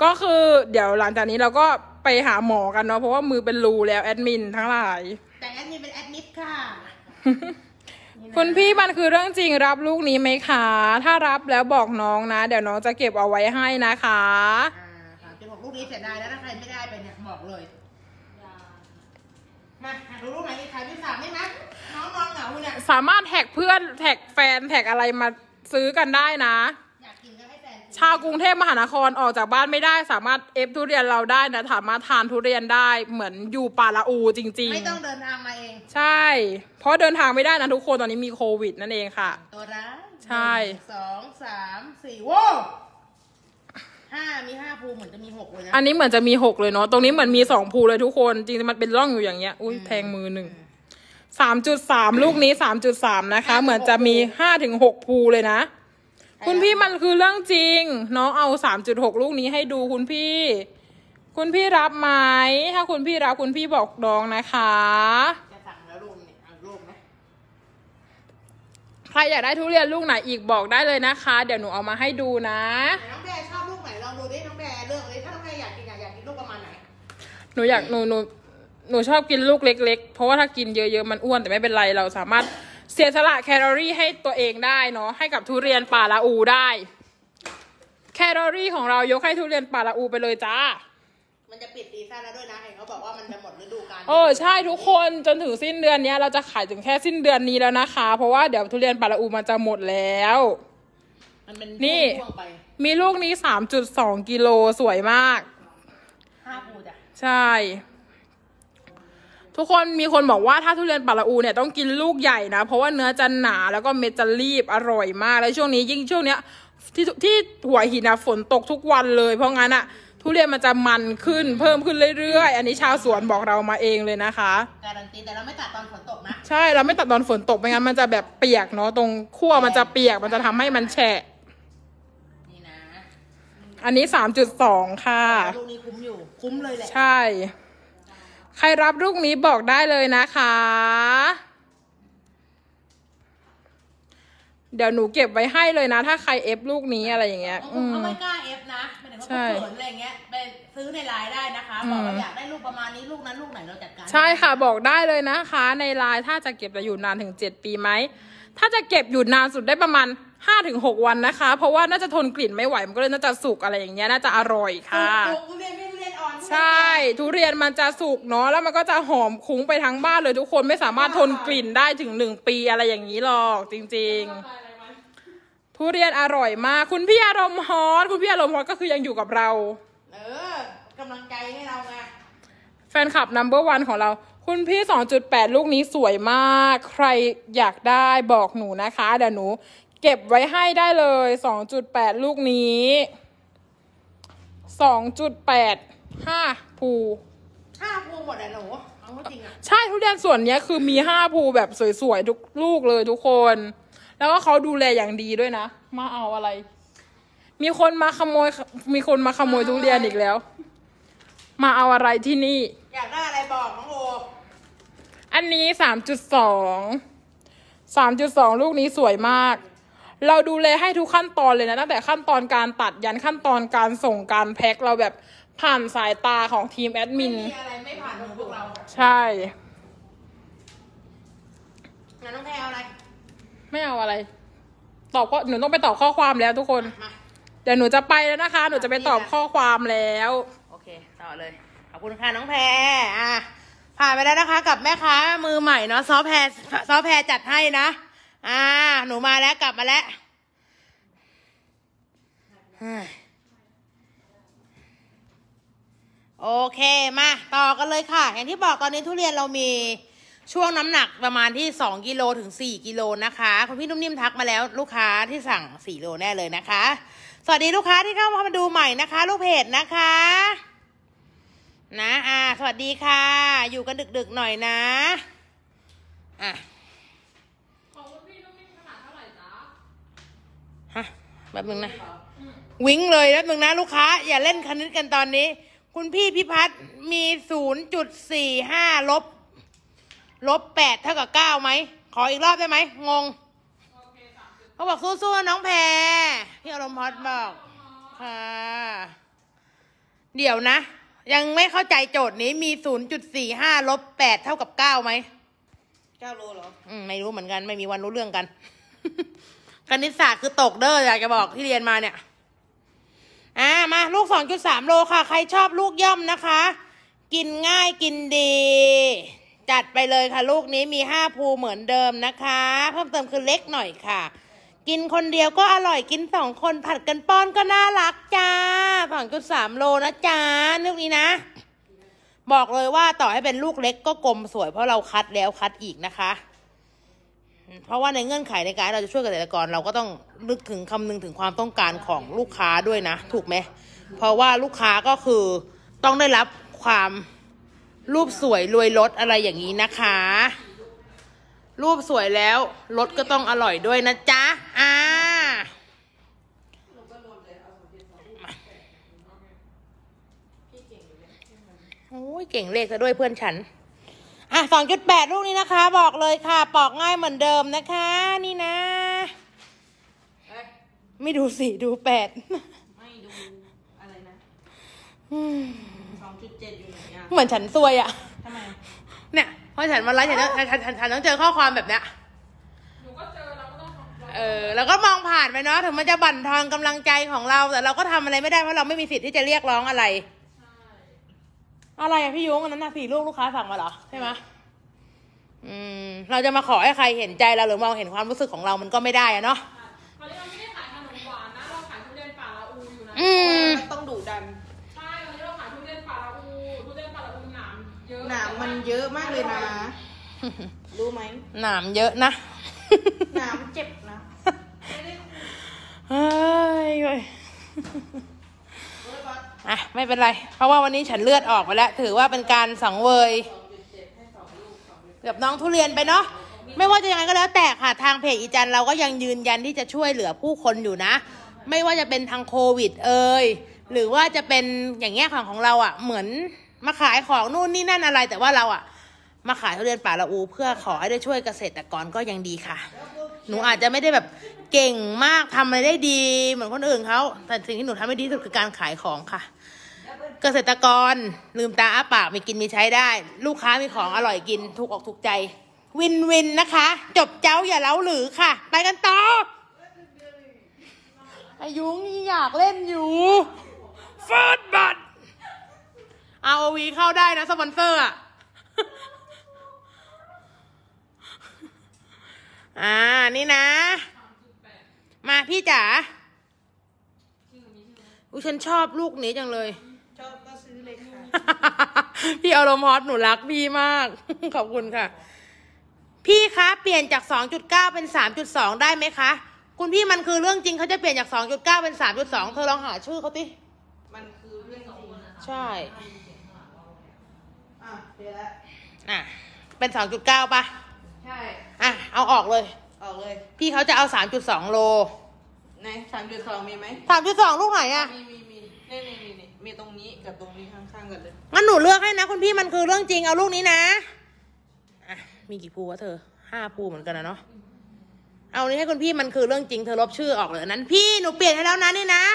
ก็คือเดี๋ยวหลังจากนี้เราก็ไปหาหมอกันเนาะเพราะว่ามือเป็นรูแล้วแอดมินทั้งหลายแต่แอดมินเป็นแอดมิดค่ะคุณพี่มันคือเรื่องจริงรับลูกนี้ไหมคะถ้ารับแล้วบอกน้องนะ เดี๋ยวน้องจะเก็บเอาไว้ให้นะคะาสามจุดหกลูกนี้เสียดายแล้วถ้าใครไม่ได้ไปเนี่ยบอกเลยดููไหน่สามไน้องอเหงาเนี่ยสามารถแท็กเพื่อนแท็กแฟนแท็กอะไรมาซื้อกันได้นะ อยากกินก็ให้แชาวกรุงเทพมหานครออกจากบ้านไม่ได้สามารถเอฟทุเรียนเราได้นะสามารถทานทุเรียนได้เหมือนอยู่ป่าละอูจริงๆ ไม่ต้องเดินทางมาเอง ใช่ เพราะเดินทางไม่ได้นะทุกคนตอนนี้มีโควิดนั่นเองค่ะตัวร้าใช่สองสามสี่โว้ามีห้าภูเหมือนจะมีหกเลยนะอันนี้เหมือนจะมีหกเลยเนาะ ตรงนี้เหมือนมีสองภูเลยทุกคน จริงๆมันเป็นร่องอยู่อย่างเงี้ย อุ้ยแทงมือหนึ่ง สามจุดสามลูกนี้สามจุดสามนะคะ เหมือนจะมีห้าถึงหกภูเลยนะ คุณพี่มันคือเรื่องจริงน้องเอาสามจุดหกลูกนี้ให้ดูคุณพี่ คุณพี่รับไหม ถ้าคุณพี่รับ คุณพี่บอกดองนะคะ จะสั่งแล้วลูกนี่ลูกไหมใครอยากได้ทุเรียนลูกไหนอีกบอกได้เลยนะคะ เดี๋ยวหนูเอามาให้ดูนะน้องแบชหนูอยากหนูหนูหนูชอบกินลูกเล็กๆ เพราะว่าถ้ากินเยอะๆ มันอ้วนแต่ไม่เป็นไร เราสามารถเสียสละแคลอรี่ให้ตัวเองได้เนาะให้กับทุเรียนป่าละอูได้ แคลอรี่ของเรายกให้ทุเรียนป่าละอูไปเลยจ้ามันจะปิดซีซั่นแล้วด้วยนะเห็นเขาบอกว่ามันจะหมดฤดูกาลเออใช่ทุกคนจนถึงสิ้นเดือนเนี้ยเราจะขายถึงแค่สิ้นเดือนนี้แล้วนะคะ เพราะว่าเดี๋ยวทุเรียนป่าละอูมันจะหมดแล้วมันเป็นนี่มีลูกนี้สสามจุดองกิโลสวยมากใช่ ทุกคนมีคนบอกว่าถ้าทุเรียนปาละอูเนี่ยต้องกินลูกใหญ่นะเพราะว่าเนื้อจะหนาแล้วก็เม็ดจะรีบอร่อยมากแล้วช่วงนี้ ยิ่งช่วงเนี้ยที่ที่หัวหินนะฝนตกทุกวันเลย เพราะงั้นอะทุเรียนมันจะมันขึ้นเพิ่มขึ้นเรื่อยๆ อันนี้ชาวสวนบอกเรามาเองเลยนะคะการันตีแต่เราไม่ตัดตอนฝนตกนะใช่เราไม่ตัดตอนฝนตกไม่งั้นมันจะแบบเปียกเนาะตรงขั้วมันจะเปียกมันจะทำให้มันแฉะอันนี้สามจุดสองค่ะลูกนี้คุ้มอยู่ คุ้มเลยแหละ ใช่ ใครรับลูกนี้บอกได้เลยนะคะ เดี๋ยวหนูเก็บไว้ให้เลยนะ ถ้าใครเอฟลูกนี้อะไรอย่างเงี้ย อืมเขาไม่กล้าเอฟนะใช่เนอะไรเงี้ย ไปซื้อในไลน์ได้นะคะ บอกว่าอยากได้ลูกประมาณนี้ลูกนั้นลูกไหนเราจัดการ ใช่ค่ะบอกได้เลยนะคะ ในไลน์ถ้าจะเก็บจะอยู่นานถึงเจ็ดปีไหม ถ้าจะเก็บอยู่นานสุดได้ประมาณห้าถึงหกวันนะคะ เพราะว่าน่าจะทนกลิ่นไม่ไหวมันก็เลยน่าจะสุกอะไรอย่างเงี้ยน่าจะอร่อยค่ะทุเรียนไม่ทุเรียนอ่อนใช่ ทุเรียนมันจะสุกเนาะแล้วมันก็จะหอมคุ้งไปทั้งบ้านเลย ทุกคนไม่สามารถทนกลิ่นได้ถึงหนึ่งปีอะไรอย่างนี้หรอกจริงๆทุเรียนอร่อยมากคุณ พี่อารมณ์ฮอตคุณพี่อารมณ์ฮอตก็คือยังอยู่กับเรา เออกำลังใจให้เราไงแฟนคลับนัมเบอร์วันของเรา คุณพี่2.8ลูกนี้สวยมาก ใครอยากได้บอกหนูนะคะเดี๋ยวหนูเก็บไว้ให้ได้เลย 2.8 ลูกนี้ 2.8 5ภูห้าพหมดเลยหนูเอาจริงอะใช่ทุเรียนส่วนนี้คือมีห้าภูแบบสวยๆ ทุกลูกเลยทุกคน แล้วก็เขาดูแลอย่างดีด้วยนะ มาเอาอะไร มีคนมาขโมย มีคนมาขโมยทุเรียนอีกแล้ว มาเอาอะไรที่นี่ อยากได้อะไรบอกน้องโออันนี้สามจุดสองสามจุดสองลูกนี้สวยมากเราดูแลให้ทุกขั้นตอนเลยนะตั้งแต่ขั้นตอนการตัดยันขั้นตอนการส่งการแพ็คเราแบบผ่านสายตาของทีมแอดมินมีอะไรไม่ผ่านของพวกเรา ใช่หนูต้องแพเอาอะไร ไม่เอาอะไรตอบก็หนูต้องไปตอบข้อความแล้ว ทุกคนเดี๋ยวหนูจะไปแล้วนะคะ หนูจะไปตอบข้อความแล้ว โอเคต่อเลยขอบคุณค่ะน้องแพรอ่ะผ่านไปแล้วนะคะ กับแม่ค้ามือใหม่เนาะซอแพรซอแพรจัดให้นะอ่า หนูมาแล้วกลับมาแล้วโอเคมาต่อกันเลยค่ะ อย่างที่บอกตอนนี้ทุเรียนเรามีช่วงน้ำหนักประมาณที่สองกิโลถึงสี่กิโลนะคะ คุณพี่นุ่มนิ่มทักมาแล้วลูกค้าที่สั่งสี่โลแน่เลยนะคะ สวัสดีลูกค้าที่เข้ามาดูใหม่นะคะ ลูกเพจนะคะนะอ่า สวัสดีค่ะ อยู่กันดึกๆหน่อยนะอ่ะฮะแบบนึงนะ วิ่งเลยแล้วนึงนะลูกค้า อย่าเล่นคณิตกันตอนนี้ คุณพี่พิพัฒน์มีศูนย์จุดสี่ห้าลบลบแปดเท่ากับเก้าไหม ขออีกรอบได้ไหมงงเขาบอกสู้ๆน้องแพรพี่อารมณ์พอดบอกค่ะเดี๋ยวนะ ยังไม่เข้าใจโจทย์นี้ มีศูนย์จุดสี่ห้าลบแปดเท่ากับเก้าไหมเก้าโลเหรอ ไม่รู้เหมือนกัน ไม่มีวันรู้เรื่องกันคณิตศาสตร์คือตกเด้ออยากจะบอกที่เรียนมาเนี่ย อ่ามาลูกสองจุดสามโลค่ะ ใครชอบลูกย่อมนะคะ กินง่ายกินดี จัดไปเลยค่ะลูกนี้มีห้าภูเหมือนเดิมนะคะ เพิ่มเติมคือเล็กหน่อยค่ะ กินคนเดียวก็อร่อยกินสองคนผัดกันป้อนก็น่ารักจ้าสองจุดสามโลนะจ้าลูกนี้นะ บอกเลยว่าต่อให้เป็นลูกเล็กก็กลมสวยเพราะเราคัดแล้วคัดอีกนะคะเพราะว่าในเงื่อนไขในการเราจะช่วยเกษตรกรเราก็ต้องนึกถึงคำนึงถึงความต้องการของลูกค้าด้วยนะ ถูกไหมเพราะว่าลูกค้าก็คือต้องได้รับความรูปสวยรวยรสอะไรอย่างนี้นะคะ รูปสวยแล้วรสก็ต้องอร่อยด้วยนะจ๊ะอ่าโอ้ยเก่งเลขซะด้วยเพื่อนฉันอ่ะสองจุดแปดลูกนี้นะคะ บอกเลยค่ะ ปอกง่ายเหมือนเดิมนะคะ นี่นะ ไม่ดูสี่ดูแปดไม่ดูอะไรนะสองจุดเจ็ดอยู่ไหนอ่ะเหมือนฉันซวยอ่ะทำไมเนี่ยเพราะฉันมาไลฟ์ฉันต้องฉันฉันฉันต้องเจอข้อความแบบเนี้ยหนูก็เจอเราก็ต้องเออ แล้วก็มองผ่านไปเนาะถึงมันจะบั่นทอนกำาลังใจของเรา แต่เราก็ทำอะไรไม่ได้เพราะเราไม่มีสิทธิ์ที่จะเรียกร้องอะไรอะไรอะพี่ย้งอันนั้นนะสี่ลูกลูกค้าสั่งมาเหรอใช่ไหมอืม เราจะมาขอให้ใครเห็นใจเราหรือมองเห็นความรู้สึกของเรามันก็ไม่ได้อะเนาะเขาเรียกว่าไม่ได้ขายขนมหวานนะเราขายทุเรียนป่าละอูอยู่นะอืมต้องดุดันใช่เรีาขายทุเรียนป่าละอูทุเรียนป่าละอูหนามเยอะหนามมันเยอะมากเลยนะรู้ไหมหนามเยอะนะหนามเจ็บนะเฮ้ยอ่ะไม่เป็นไรเพราะว่าวันนี้ฉันเลือดออกไปแล้วถือว่าเป็นการสังเวยกับน้องทุเรียนไปเนาะไม่ว่าจะยังไงก็แล้วแต่ค่ะทางเพจอีจันเราก็ยังยืนยันที่จะช่วยเหลือผู้คนอยู่นะ ไม่ว่าจะเป็นทางโควิด เอ่ยหรือว่าจะเป็นอย่างเงี้ยของของเราอ่ะ เหมือนมาขายของนู่นนี่นั่นอะไรแต่ว่าเราอ่ะ มาขายทุเรียนป่าละอูเพื่อขอให้ได้ช่วยเกษตรกรก็ยังดีค่ะ หนูอาจจะไม่ได้แบบเก่งมากทำอะไรได้ดีเหมือนคนอื่นเขาแต่สิ่งที่หนูทำได้ดีสุดคือการขายของค่ะเกษตรกรลืมตาอ้าปากมีกินมีใช้ได้ ลูกค้ามีของอร่อยกินถูกออกถูกใจ วินวินนะคะ จบเจ้าอย่าเล้าหรือค่ะ ไปกันต่ออายุงอยากเล่นอยู่เฟิร์สบัตเอาวีเข้าได้นะสปอนเซอร์อ่ะ อ่านี่นะมาพี่จ๋าอุ้ยฉันชอบลูกนี้จังเลยพี่อารมณ์ฮอตหนูรักพี่มากขอบคุณค่ะ พี่คะเปลี่ยนจาก 2.9 เป็น 3.2 ได้ไหมคะ คุณพี่มันคือเรื่องจริงเขาจะ เปลี่ยนจาก 2.9 เป็น 3.2เธอลองหาชื่อเขาติมันคือเรื่องจริงใช่อ่ะเปลี่ยนแล้วอ่ะเป็น้าป่ะ ใช่อ่ะเอาออกเลยออกเลยพี่เขาจะเอาสสามจุดองโลไหนสามีไหมองลูกไหนอ่ะมีมีมีนี่นีมีตรงนี้กับตรงนี้ข้างๆกันเลยงั้นหนูเลือกให้นะคุณพี่มันคือเรื่องจริงเอาลูกนี้นะอ่ะมีกี่ภูวะเธอห้าภูเหมือนกันนะเนาะ เอานี้ให้คุณพี่มันคือเรื่องจริงเธอลบชื่อออกเลยนั้น พี่หนูเปลี่ยนให้แล้วนะนี่นะ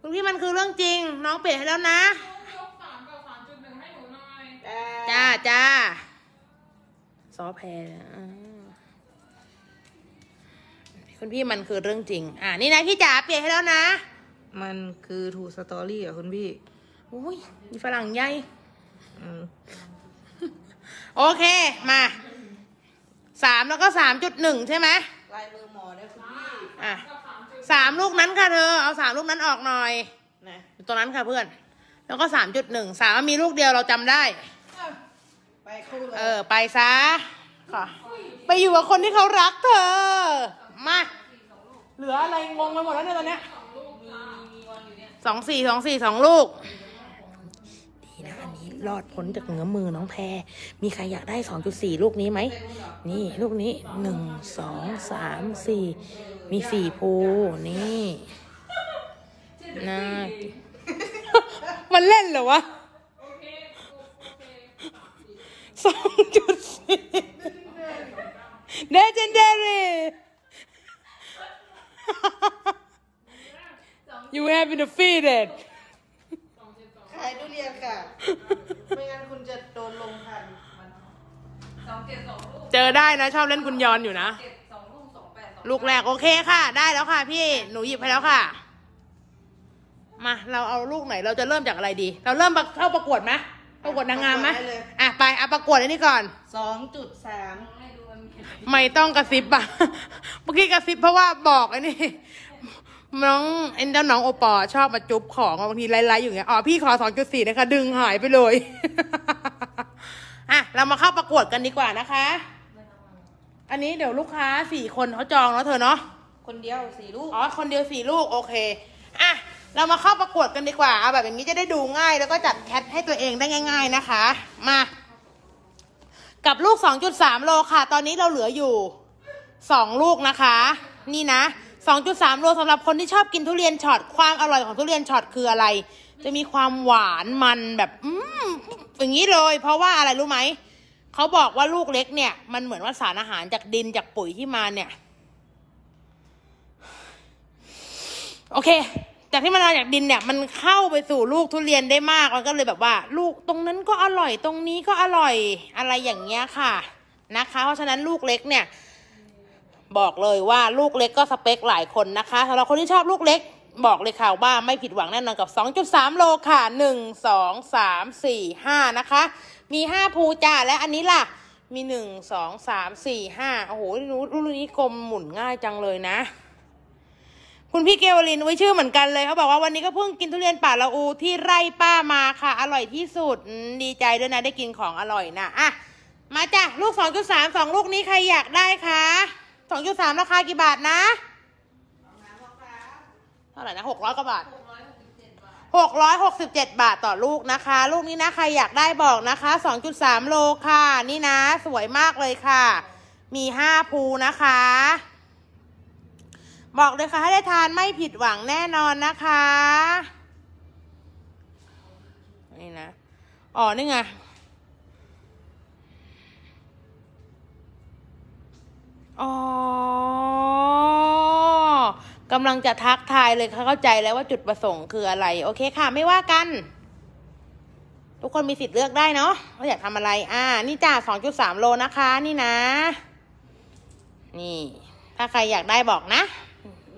คุณพี่มันคือเรื่องจริง น้องเปลี่ยนให้แล้วนะจ้าจ้าซอแพรคุณพี่มันคือเรื่องจริง อ่านี่นะพี่จ๋าเปลี่ยนให้แล้วนะมันคือทูสตอรี่อ่ะคุณพี่ โอ้ย มีฝรั่งใหญ่ โอเค มา สามแล้วก็สามจุดหนึ่งใช่ไหมลายมือหมอเนี่ยคุณพี่อ่ะสามลูกนั้นค่ะเธอ เอาสามลูกนั้นออกหน่อยนะตรงนั้นค่ะเพื่อน แล้วก็สามจุดหนึ่งสามมีลูกเดียวเราจำได้ไปคู่เลย เออไปซะขอไปอยู่กับคนที่เขารักเธอ มา เหลืออะไรงงไปหมดแล้วเนี่ยตอนเนี้ยสองสี่สองสี่สองลูกดีนะอันนี้รอดพ้นจากเหนือมือน้องแพรมีใครอยากได้สองจุดสี่ลูกนี้ไหมนี่ลูกนี้หนึ่งสองสามสี่มีสี่ภูนี่น่ามันเล่นเหรอวะสองจุดสี่เดจนเดรี่ you have ปี e n d e f ด a t ขายทุเรียนค่ะไม่งั้นคุณจะโดนลงพันเจอได้นะชอบเล่นคุณยอนอยู่นะลูกแรกโอเคค่ะ ได้แล้วค่ะ พี่หนูหยิบไปแล้วค่ะ มา เราเอาลูกไหนเราจะเริ่มจากอะไรดี เราเริ่มเข้าประกวดไหมประกวดนางงามไหมอ่ะไปเอาประกวดอันนี้ก่อนสองจุดสามไม่ต้องกระซิบอ่ะเมื่อกี้กระซิบเพราะว่าบอกไอ้นี่น้องเอ็นเจ้าน้องโอปอชอบมาจุบของ บางทีไล่ๆอยู่เงี้ย อ๋อพี่ขอสองจุดสี่นะคะ ดึงหายไปเลย อ่ะ เรามาเข้าประกวดกันดีกว่านะคะ อันนี้เดี๋ยวลูกค้าสี่คนเขาจองแล้วเธอเนาะ คนเดียวสี่ลูก อ๋อคนเดียวสี่ลูกโอเค อ่ะเรามาเข้าประกวดกันดีกว่าเอาแบบอย่างนี้จะได้ดูง่าย แล้วก็จัดแคทให้ตัวเองได้ง่าย ๆนะคะ มา กับลูกสสองจุดามโลค่ะ ตอนนี้เราเหลืออยู่สองลูกนะคะ นี่นะ2.3โลสำหรับคนที่ชอบกินทุเรียนช็อตความอร่อยของทุเรียนช็อตคืออะไร จะมีความหวานมันแบบอืมอย่างนี้เลย เพราะว่าอะไรรู้ไหม เขาบอกว่าลูกเล็กเนี่ยมันเหมือนว่าสารอาหารจากดินจากปุ๋ยที่มาเนี่ย โอเค จากที่มันมาจากดินเนี่ยมันเข้าไปสู่ลูกทุเรียนได้มากมันก็เลยแบบว่า ลูกตรงนั้นก็อร่อยตรงนี้ก็อร่อยอะไรอย่างเงี้ยค่ะ นะคะ เพราะฉะนั้นลูกเล็กเนี่ยบอกเลยว่าลูกเล็กก็สเปคหลายคนนะคะสำหรับคนที่ชอบลูกเล็ก บอกเลยค่ะว่าไม่ผิดหวังแน่นอนกับ 2.3 โลค่ะ 1 2 3 4 5 นะคะ มี 5 ภูจ้าและอันนี้ล่ะ มี 1 2 3 4 5โอ้โหรุ่นนี้กลมหมุนง่ายจังเลยนะ คุณพี่เกวลินไว้ชื่อเหมือนกันเลยเขาบอกว่าวันนี้ก็เพิ่งกินทุเรียนป่าละอูที่ไร่ป้ามาค่ะ อร่อยที่สุดดีใจด้วยนะได้กินของอร่อยนะอ่ะมาจ้ะลูก2.3 2 ลูกนี้ใครอยากได้คะสองจุดสามราคากี่บาทนะ เท่าไหร่นะหกร้อยกว่าบาทหกร้อยหกสิบเจ็ดบาทต่อลูกนะคะ ลูกนี้นะใครอยากได้บอกนะคะสองจุดสามโลค่ะ นี่นะสวยมากเลยค่ะ มีห้าภูนะคะ บอกเลยค่ะ ให้ได้ทานไม่ผิดหวังแน่นอนนะคะนี่นะอ๋อนี่ไงอ๋อ กำลังจะทักทายเลยเขาเข้าใจแล้วว่าจุดประสงค์คืออะไร โอเคค่ะ ไม่ว่ากัน ทุกคนมีสิทธิ์เลือกได้เนาะว่าอยากทำอะไร อ่า นี่จ้าสองจุดสามโลนะคะ นี่นะ นี่ ถ้าใครอยากได้บอกนะ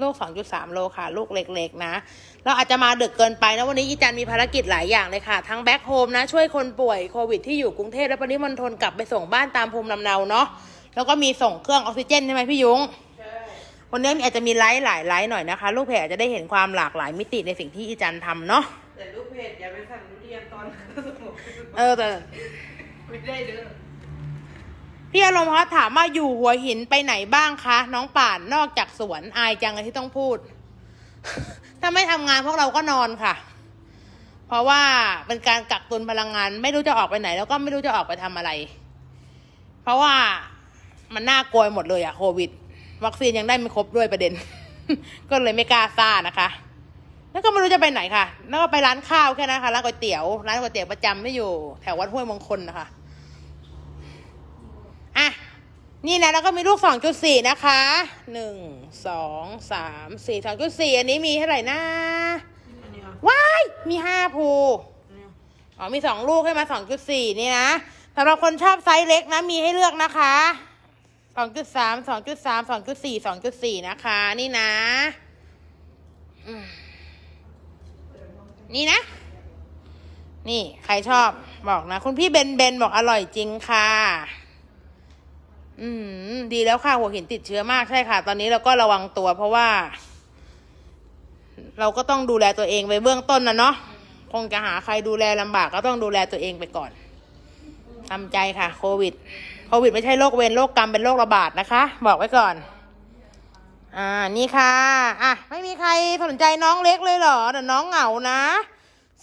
ลูกสสองจุดามโลค่ะ ลูกเล็กๆนะเราอาจจะมาดึกเกินไปนะวันนี้อีจันมีภารกิจหลายอย่างเลยค่ะ ทั้งแบ็คโฮมนะ ช่วยคนป่วยโควิดที่อยู่กรุงเทพและปริมณฑลกลับไปส่งบ้านตามภูมิลำเนาเนาะแล้วก็มีส่งเครื่องออกซิเจนใช่ไหมพี่ยุง้งวันนี้อาจจะมีไลฟ์หลายไลฟ์หน่อยนะคะ ลูกเพจจะได้เห็นความหลากหลายมิติในสิ่งที่อีจันทำเนาะ แต่ลูกเพจอย่าไปสั่งทุเรียนตอนเออแต่ไม่ได้เลยพี่อารมณ์เขาถามว่าอยู่หัวหินไปไหนบ้างคะ น้องป่านนอกจากสวนอายจังที่ต้องพูด ถ้าไม่ทำงานพวกเราก็นอนค่ะ เพราะว่าเป็นการกักตุนพลังงาน ไม่รู้จะออกไปไหน แล้วก็ไม่รู้จะออกไปทำอะไร เพราะว่ามันน่ากลัวหมดเลยอะโควิด วัคซีนยังได้ไม่ครบด้วยประเด็น ก็เลยไม่กล้าซ่านะคะ แล้วก็ไม่รู้จะไปไหนค่ะแล้วก็ไปร้านข้าวแค่นั้นค่ะร้านก๋วยเตี๋ยว ร้านก๋วยเตี๋ยวประจำไม่อยู่ แถววัดห้วยมงคลนะคะอ่ะนี่นะแล้วก็มีลูกสองจุดสี่นะคะหนึ่งสองสามสี่สองจุดสี่อันนี้มีเท่าไหร่นะว้าย มีห้าภูอ๋อ มีสองลูกให้มาสองจุดสี่นี่นะสำหรับคนชอบไซส์เล็กนะมีให้เลือกนะคะองจุดสามสองจุดสามสองจุดสี่สองจุดสี่นะคะ นี่นะนี่นะ นี่ใครชอบบอกนะ คุณพี่เบนเบน บอกอร่อยจริงค่ะ อืมดีแล้วค่ะหัวหินติดเชื้อมากใช่ค่ะ ตอนนี้เราก็ระวังตัวเพราะว่า เราก็ต้องดูแลตัวเองไปเบื้องต้นนะเนาะคงจะหาใครดูแลลำบาก ก็ต้องดูแลตัวเองไปก่อนทำใจค่ะ โควิดโควิดไม่ใช่ โรคเวรโรคกรรม เป็นโรคระบาดนะคะ บอกไว้ก่อน อ่า นี่ค่ะ อ่ะ ไม่มีใครสนใจน้องเล็กเลยเหรอเดี๋ยวน้องเหงานะ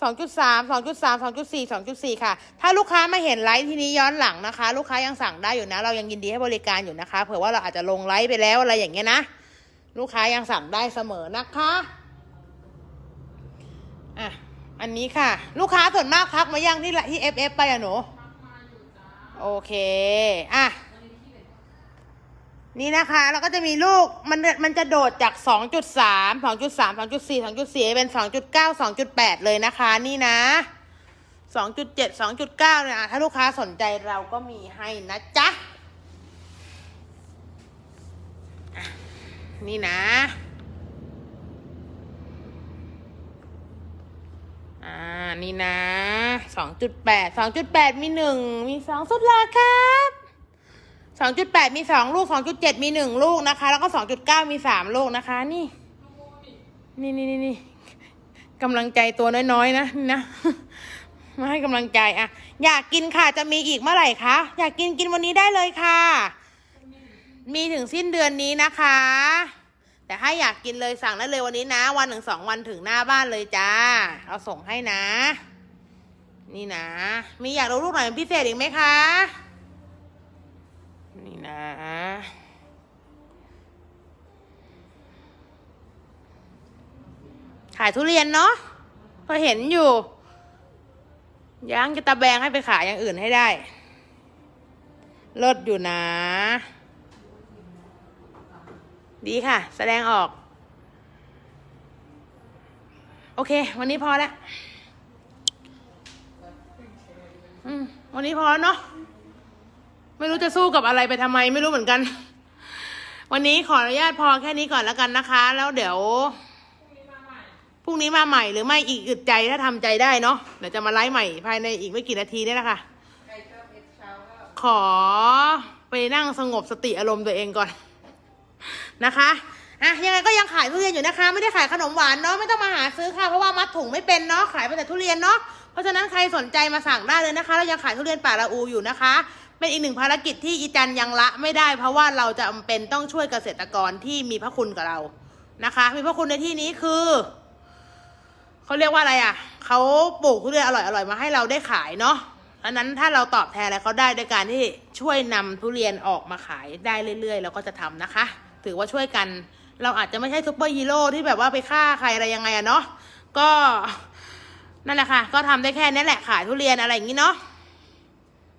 สองจุดสามสองจุดสามสองจุดสี่สองจุดสี่ค่ะ ถ้าลูกค้ามาเห็นไลฟ์ที่นี้ย้อนหลังนะคะ ลูกค้ายังสั่งได้อยู่นะ เรายังยินดีให้บริการอยู่นะคะเผื่อว่าเราอาจจะลงไลฟ์ไปแล้วอะไรอย่างเงี้ยนะ ลูกค้ายังสั่งได้เสมอนะคะ อ่ะ อันนี้ค่ะ ลูกค้าส่วนมากพักมายังที่ที่เอฟเอฟไปอะหนูโอเคอ่ะนี่นะคะเราก็จะมีลูกมันมันจะโดดจาก 2.3 2.3 2.4 2.4เป็น2.9 2.8 เลยนะคะ นี่นะ 2.7 2.9เนี่ยถ้าลูกค้าสนใจเราก็มีให้นะจ๊ะนี่นะนี่นะสองจุดแปดสองจุดแปดมีหนึ่งมีสองสุดละครับสองจุดแปดมีสองลูกสองจุดเจ็ดมีหนึ่งลูกนะคะ แล้วก็สองจุดเก้ามีสามลูกนะคะ นี่ นี่นี่นี่นี่กำลังใจตัวน้อยๆ นะนะ มาให้กำลังใจอะอยากกินค่ะ จะมีอีกเมื่อไหร่คะ อยากกินกินวันนี้ได้เลยค่ะ มีถึงสิ้นเดือนนี้นะคะแต่ถ้าอยากกินเลยสั่งได้เลยวันนี้นะ วันหนึ่งสองวันถึงหน้าบ้านเลยจ้าเราส่งให้นะ นี่นะ มีอยากรู้ลูกหน่อยพิเศษอีกไหมคะ นี่นะ ขายทุเรียนเนาะก็เห็นอยู่ย่างจะตะแบงให้ไปขายอย่างอื่นให้ได้ ลดอยู่นะดีค่ะแสดงออก โอเควันนี้พอแล้ววันนี้พอเนาะไม่รู้จะสู้กับอะไรไปทำไม ไม่รู้เหมือนกัน วันนี้ขออนุญาตพอแค่นี้ก่อนแล้วกันนะคะ แล้วเดี๋ยวพรุ่งนี้มาใหม่ หรือไม่อีกอึดใจถ้าทำใจได้เนาะเดี๋ยวจะมาไลฟ์ใหม่ภายในอีกไม่กี่นาทีนี่แหละค่ะขอไปนั่งสงบสติอารมณ์ตัวเองก่อนนะคะอ่ะยังไงก็ยังขายทุเรียนอยู่นะคะ ไม่ได้ขายขนมหวานเนาะไม่ต้องมาหาซื้อค่ะเพราะว่ามัดถุงไม่เป็นเนาะขายไปแต่ทุเรียนเนาะเพราะฉะนั้นใครสนใจมาสั่งได้เลยนะคะ เรายังขายทุเรียนป่าละอูอยู่นะคะ เป็นอีกหนึ่งภารกิจที่อีจันยังละไม่ได้ เพราะว่าเราจะเป็นต้องช่วยเกษตรกรที่มีพระคุณกับเรานะคะ มีพระคุณในที่นี้คือเขาเรียกว่าอะไรอ่ะเขาปลูกทุเรียนอร่อยอร่อยมาให้เราได้ขายเนาะอันนั้นถ้าเราตอบแทนอะไรเขาได้ด้วยการที่ช่วยนำทุเรียนออกมาขาย ได้เรื่อยๆเราก็จะทำนะคะถือว่าช่วยกัน เราอาจจะไม่ใช่ซูเปอร์ฮีโร่ที่แบบว่าไปฆ่าใครอะไรยังไงอะเนาะก็ นั่นแหละค่ะ ก็ทำได้แค่นี้แหละขายทุเรียนอะไรอย่างนี้เนาะ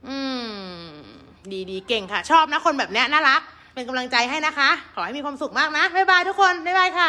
อืม ดีดีเก่งค่ะ ชอบนะคนแบบเนี้ยน่ารัก เป็นกำลังใจให้นะคะ ขอให้มีความสุขมากนะ บ๊ายบายทุกคน บ๊ายบายค่ะ